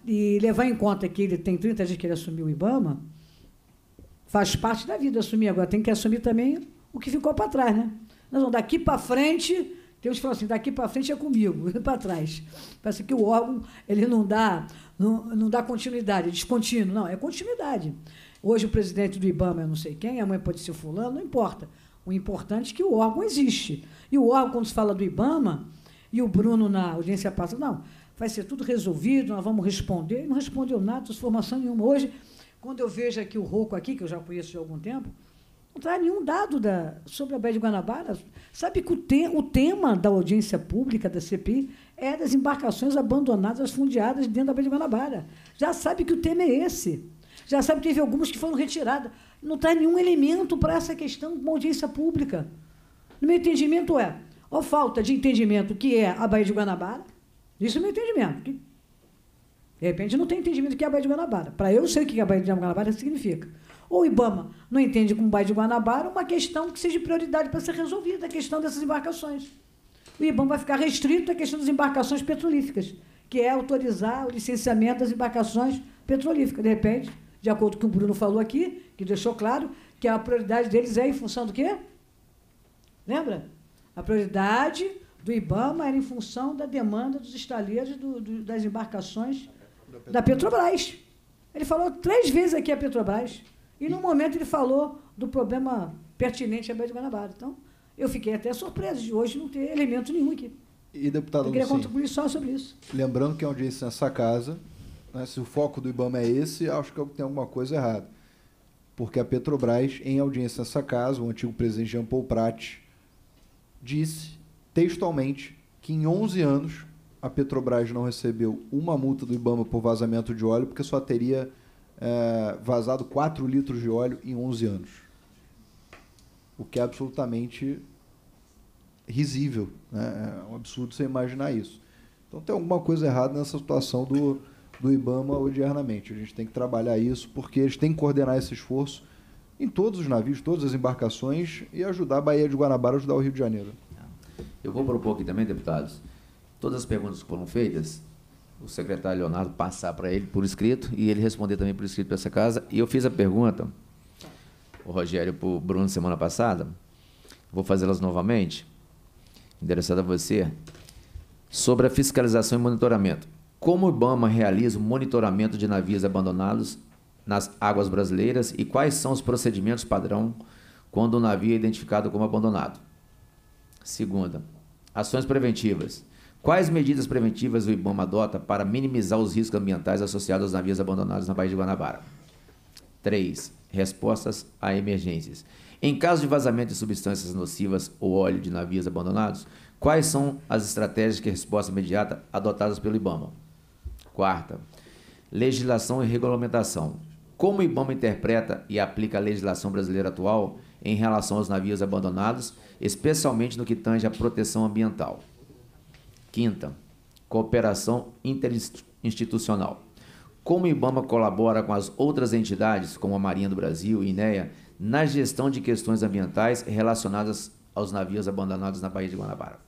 e levar em conta que ele tem 30 dias que ele assumiu o IBAMA, faz parte da vida assumir agora. Tem que assumir também o que ficou para trás, né? Nós vamos daqui para frente, temos que falar assim, daqui para frente é comigo, para trás. Parece que o órgão, ele não dá não, não dá continuidade, é descontínuo. Não, é continuidade. Hoje o presidente do IBAMA é não sei quem, amanhã pode ser fulano, não importa. O importante é que o órgão existe. E o órgão, quando se fala do IBAMA, e o Bruno na audiência passa, não, vai ser tudo resolvido, nós vamos responder. E não respondeu nada, transformação nenhuma. Hoje, quando eu vejo aqui o Roco aqui, que eu já conheço há algum tempo, não traz nenhum dado da, sobre a Baía de Guanabara. Sabe que o, te, o tema da audiência pública da CPI eram é as embarcações abandonadas, fundeadas dentro da Baía de Guanabara. Já sabe que o tema é esse. Já sabe que teve algumas que foram retiradas. Não está nenhum elemento para essa questão de uma audiência pública. No meu entendimento é, ou falta de entendimento que é a Baía de Guanabara, isso é meu entendimento. de repente não tem entendimento que é a Baía de Guanabara. Para eu sei o que é a Baía de Guanabara significa. Ou o Ibama não entende como Baía de Guanabara uma questão que seja de prioridade para ser resolvida, a questão dessas embarcações. É o IBAMA vai ficar restrito à questão das embarcações petrolíficas, que é autorizar o licenciamento das embarcações petrolíficas. De repente, de acordo com o que o Bruno falou aqui, que deixou claro que a prioridade deles é em função do quê? Lembra? A prioridade do IBAMA era em função da demanda dos estaleiros do, do, das embarcações da Petrobras. da Petrobras. Ele falou três vezes aqui a Petrobras. E, no momento, ele falou do problema pertinente à Baía de Guanabara. Então, eu fiquei até surpreso de hoje não ter elemento nenhum aqui. E deputado Eu queria Lucim, contribuir só sobre isso. Lembrando que é audiência nessa casa, né, se o foco do IBAMA é esse, acho que tem alguma coisa errada. Porque a Petrobras, em audiência nessa casa, o antigo presidente Jean Paul Prat disse textualmente que em 11 anos a Petrobras não recebeu uma multa do IBAMA por vazamento de óleo, porque só teria é, vazado 4 litros de óleo em 11 anos o que é absolutamente risível. Né? É um absurdo você imaginar isso. Então tem alguma coisa errada nessa situação do, do IBAMA odiernamente. A gente tem que trabalhar isso porque eles têm que coordenar esse esforço em todos os navios, todas as embarcações e ajudar a Baía de Guanabara, ajudar o Rio de Janeiro. Eu vou propor aqui também, deputados, todas as perguntas que foram feitas, o secretário Leonardo passar para ele por escrito e ele responder também por escrito para essa casa. E eu fiz a pergunta o Rogério para o Bruno semana passada. Vou fazê-las novamente, endereçada a você, sobre a fiscalização e monitoramento. Como o IBAMA realiza o monitoramento de navios abandonados nas águas brasileiras e quais são os procedimentos padrão quando o navio é identificado como abandonado? Segunda, ações preventivas. Quais medidas preventivas o IBAMA adota para minimizar os riscos ambientais associados aos navios abandonados na Baía de Guanabara? 3 respostas a emergências. Em caso de vazamento de substâncias nocivas ou óleo de navios abandonados, quais são as estratégias de resposta imediata adotadas pelo IBAMA? Quarta, legislação e regulamentação. Como o IBAMA interpreta e aplica a legislação brasileira atual em relação aos navios abandonados, especialmente no que tange à proteção ambiental? Quinta, cooperação interinstitucional. Como o IBAMA colabora com as outras entidades, como a Marinha do Brasil e INEA, na gestão de questões ambientais relacionadas aos navios abandonados na Baía de Guanabara?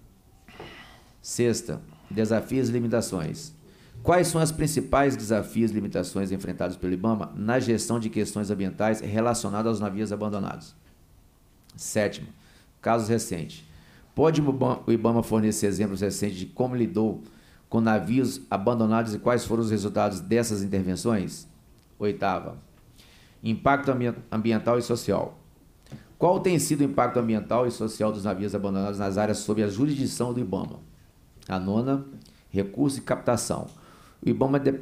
Sexta, desafios e limitações. Quais são os principais desafios e limitações enfrentados pelo IBAMA na gestão de questões ambientais relacionadas aos navios abandonados? Sétimo, casos recentes. Pode o IBAMA fornecer exemplos recentes de como lidou com navios abandonados e quais foram os resultados dessas intervenções? Oitava, impacto ambiental e social. Qual tem sido o impacto ambiental e social dos navios abandonados nas áreas sob a jurisdição do IBAMA? A nona, recurso e captação. O IBAMA de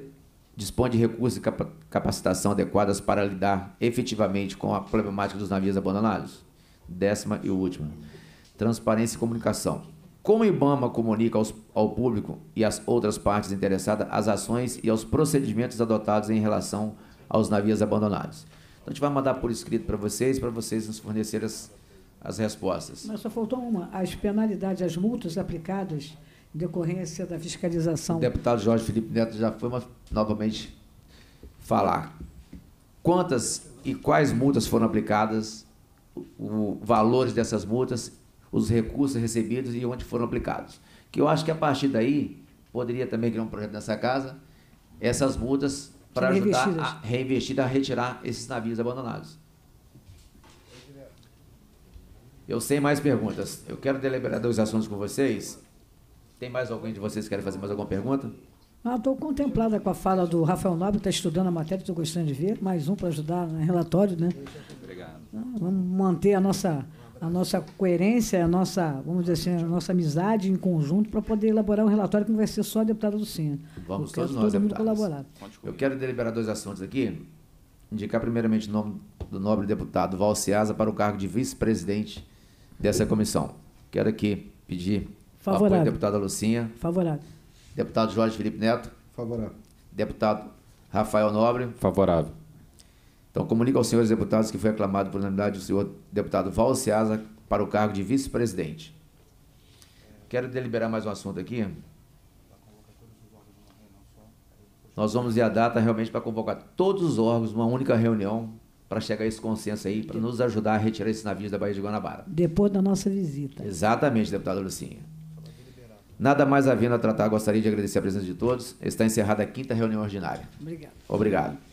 dispõe de recursos e capacitação adequadas para lidar efetivamente com a problemática dos navios abandonados? Décima e última, transparência e comunicação. Como o IBAMA comunica aos, ao público e às outras partes interessadas as ações e aos procedimentos adotados em relação aos navios abandonados? Então a gente vai mandar por escrito para vocês, para vocês nos fornecerem as, as respostas. Mas só faltou uma. As penalidades, as multas aplicadas em decorrência da fiscalização. O deputado Jorge Felipe Neto já foi novamente falar. Quantas e quais multas foram aplicadas, Os valores dessas multas os recursos recebidos e onde foram aplicados. Que eu acho que a partir daí poderia também criar um projeto nessa casa, essas mudas para ajudar a reinvestir, a retirar esses navios abandonados. Eu sem mais perguntas. Eu quero deliberar dois assuntos com vocês. Tem mais alguém de vocês que quer fazer mais alguma pergunta? Ah, estou contemplada com a fala do Rafael Nobre, está estudando a matéria, estou gostando de ver. Mais um para ajudar no né? relatório, né? Obrigado. Ah, vamos manter a nossa a nossa coerência, a nossa, vamos dizer assim, a nossa amizade em conjunto para poder elaborar um relatório que não vai ser só deputado deputada Lucinha. Vamos todos nós, todo colaborar. Eu quero deliberar dois assuntos aqui. Indicar primeiramente o nome do nobre deputado Valciasa para o cargo de vice-presidente dessa comissão. Quero aqui pedir Favorável. apoio da deputada Lucinha. Favorável. Deputado Jorge Felipe Neto. Favorável. Deputado Rafael Nobre. Favorável. Então, comunico aos senhores deputados que foi aclamado por unanimidade o senhor deputado Val Ciaza para o cargo de vice-presidente. Quero deliberar mais um assunto aqui. Nós vamos ver a data realmente para convocar todos os órgãos, numa única reunião, para chegar a esse consenso aí, para nos ajudar a retirar esses navios da Baía de Guanabara. Depois da nossa visita. Exatamente, deputado Lucinha. Nada mais havendo a tratar, gostaria de agradecer a presença de todos. Está encerrada a quinta reunião ordinária. Obrigado. Obrigado.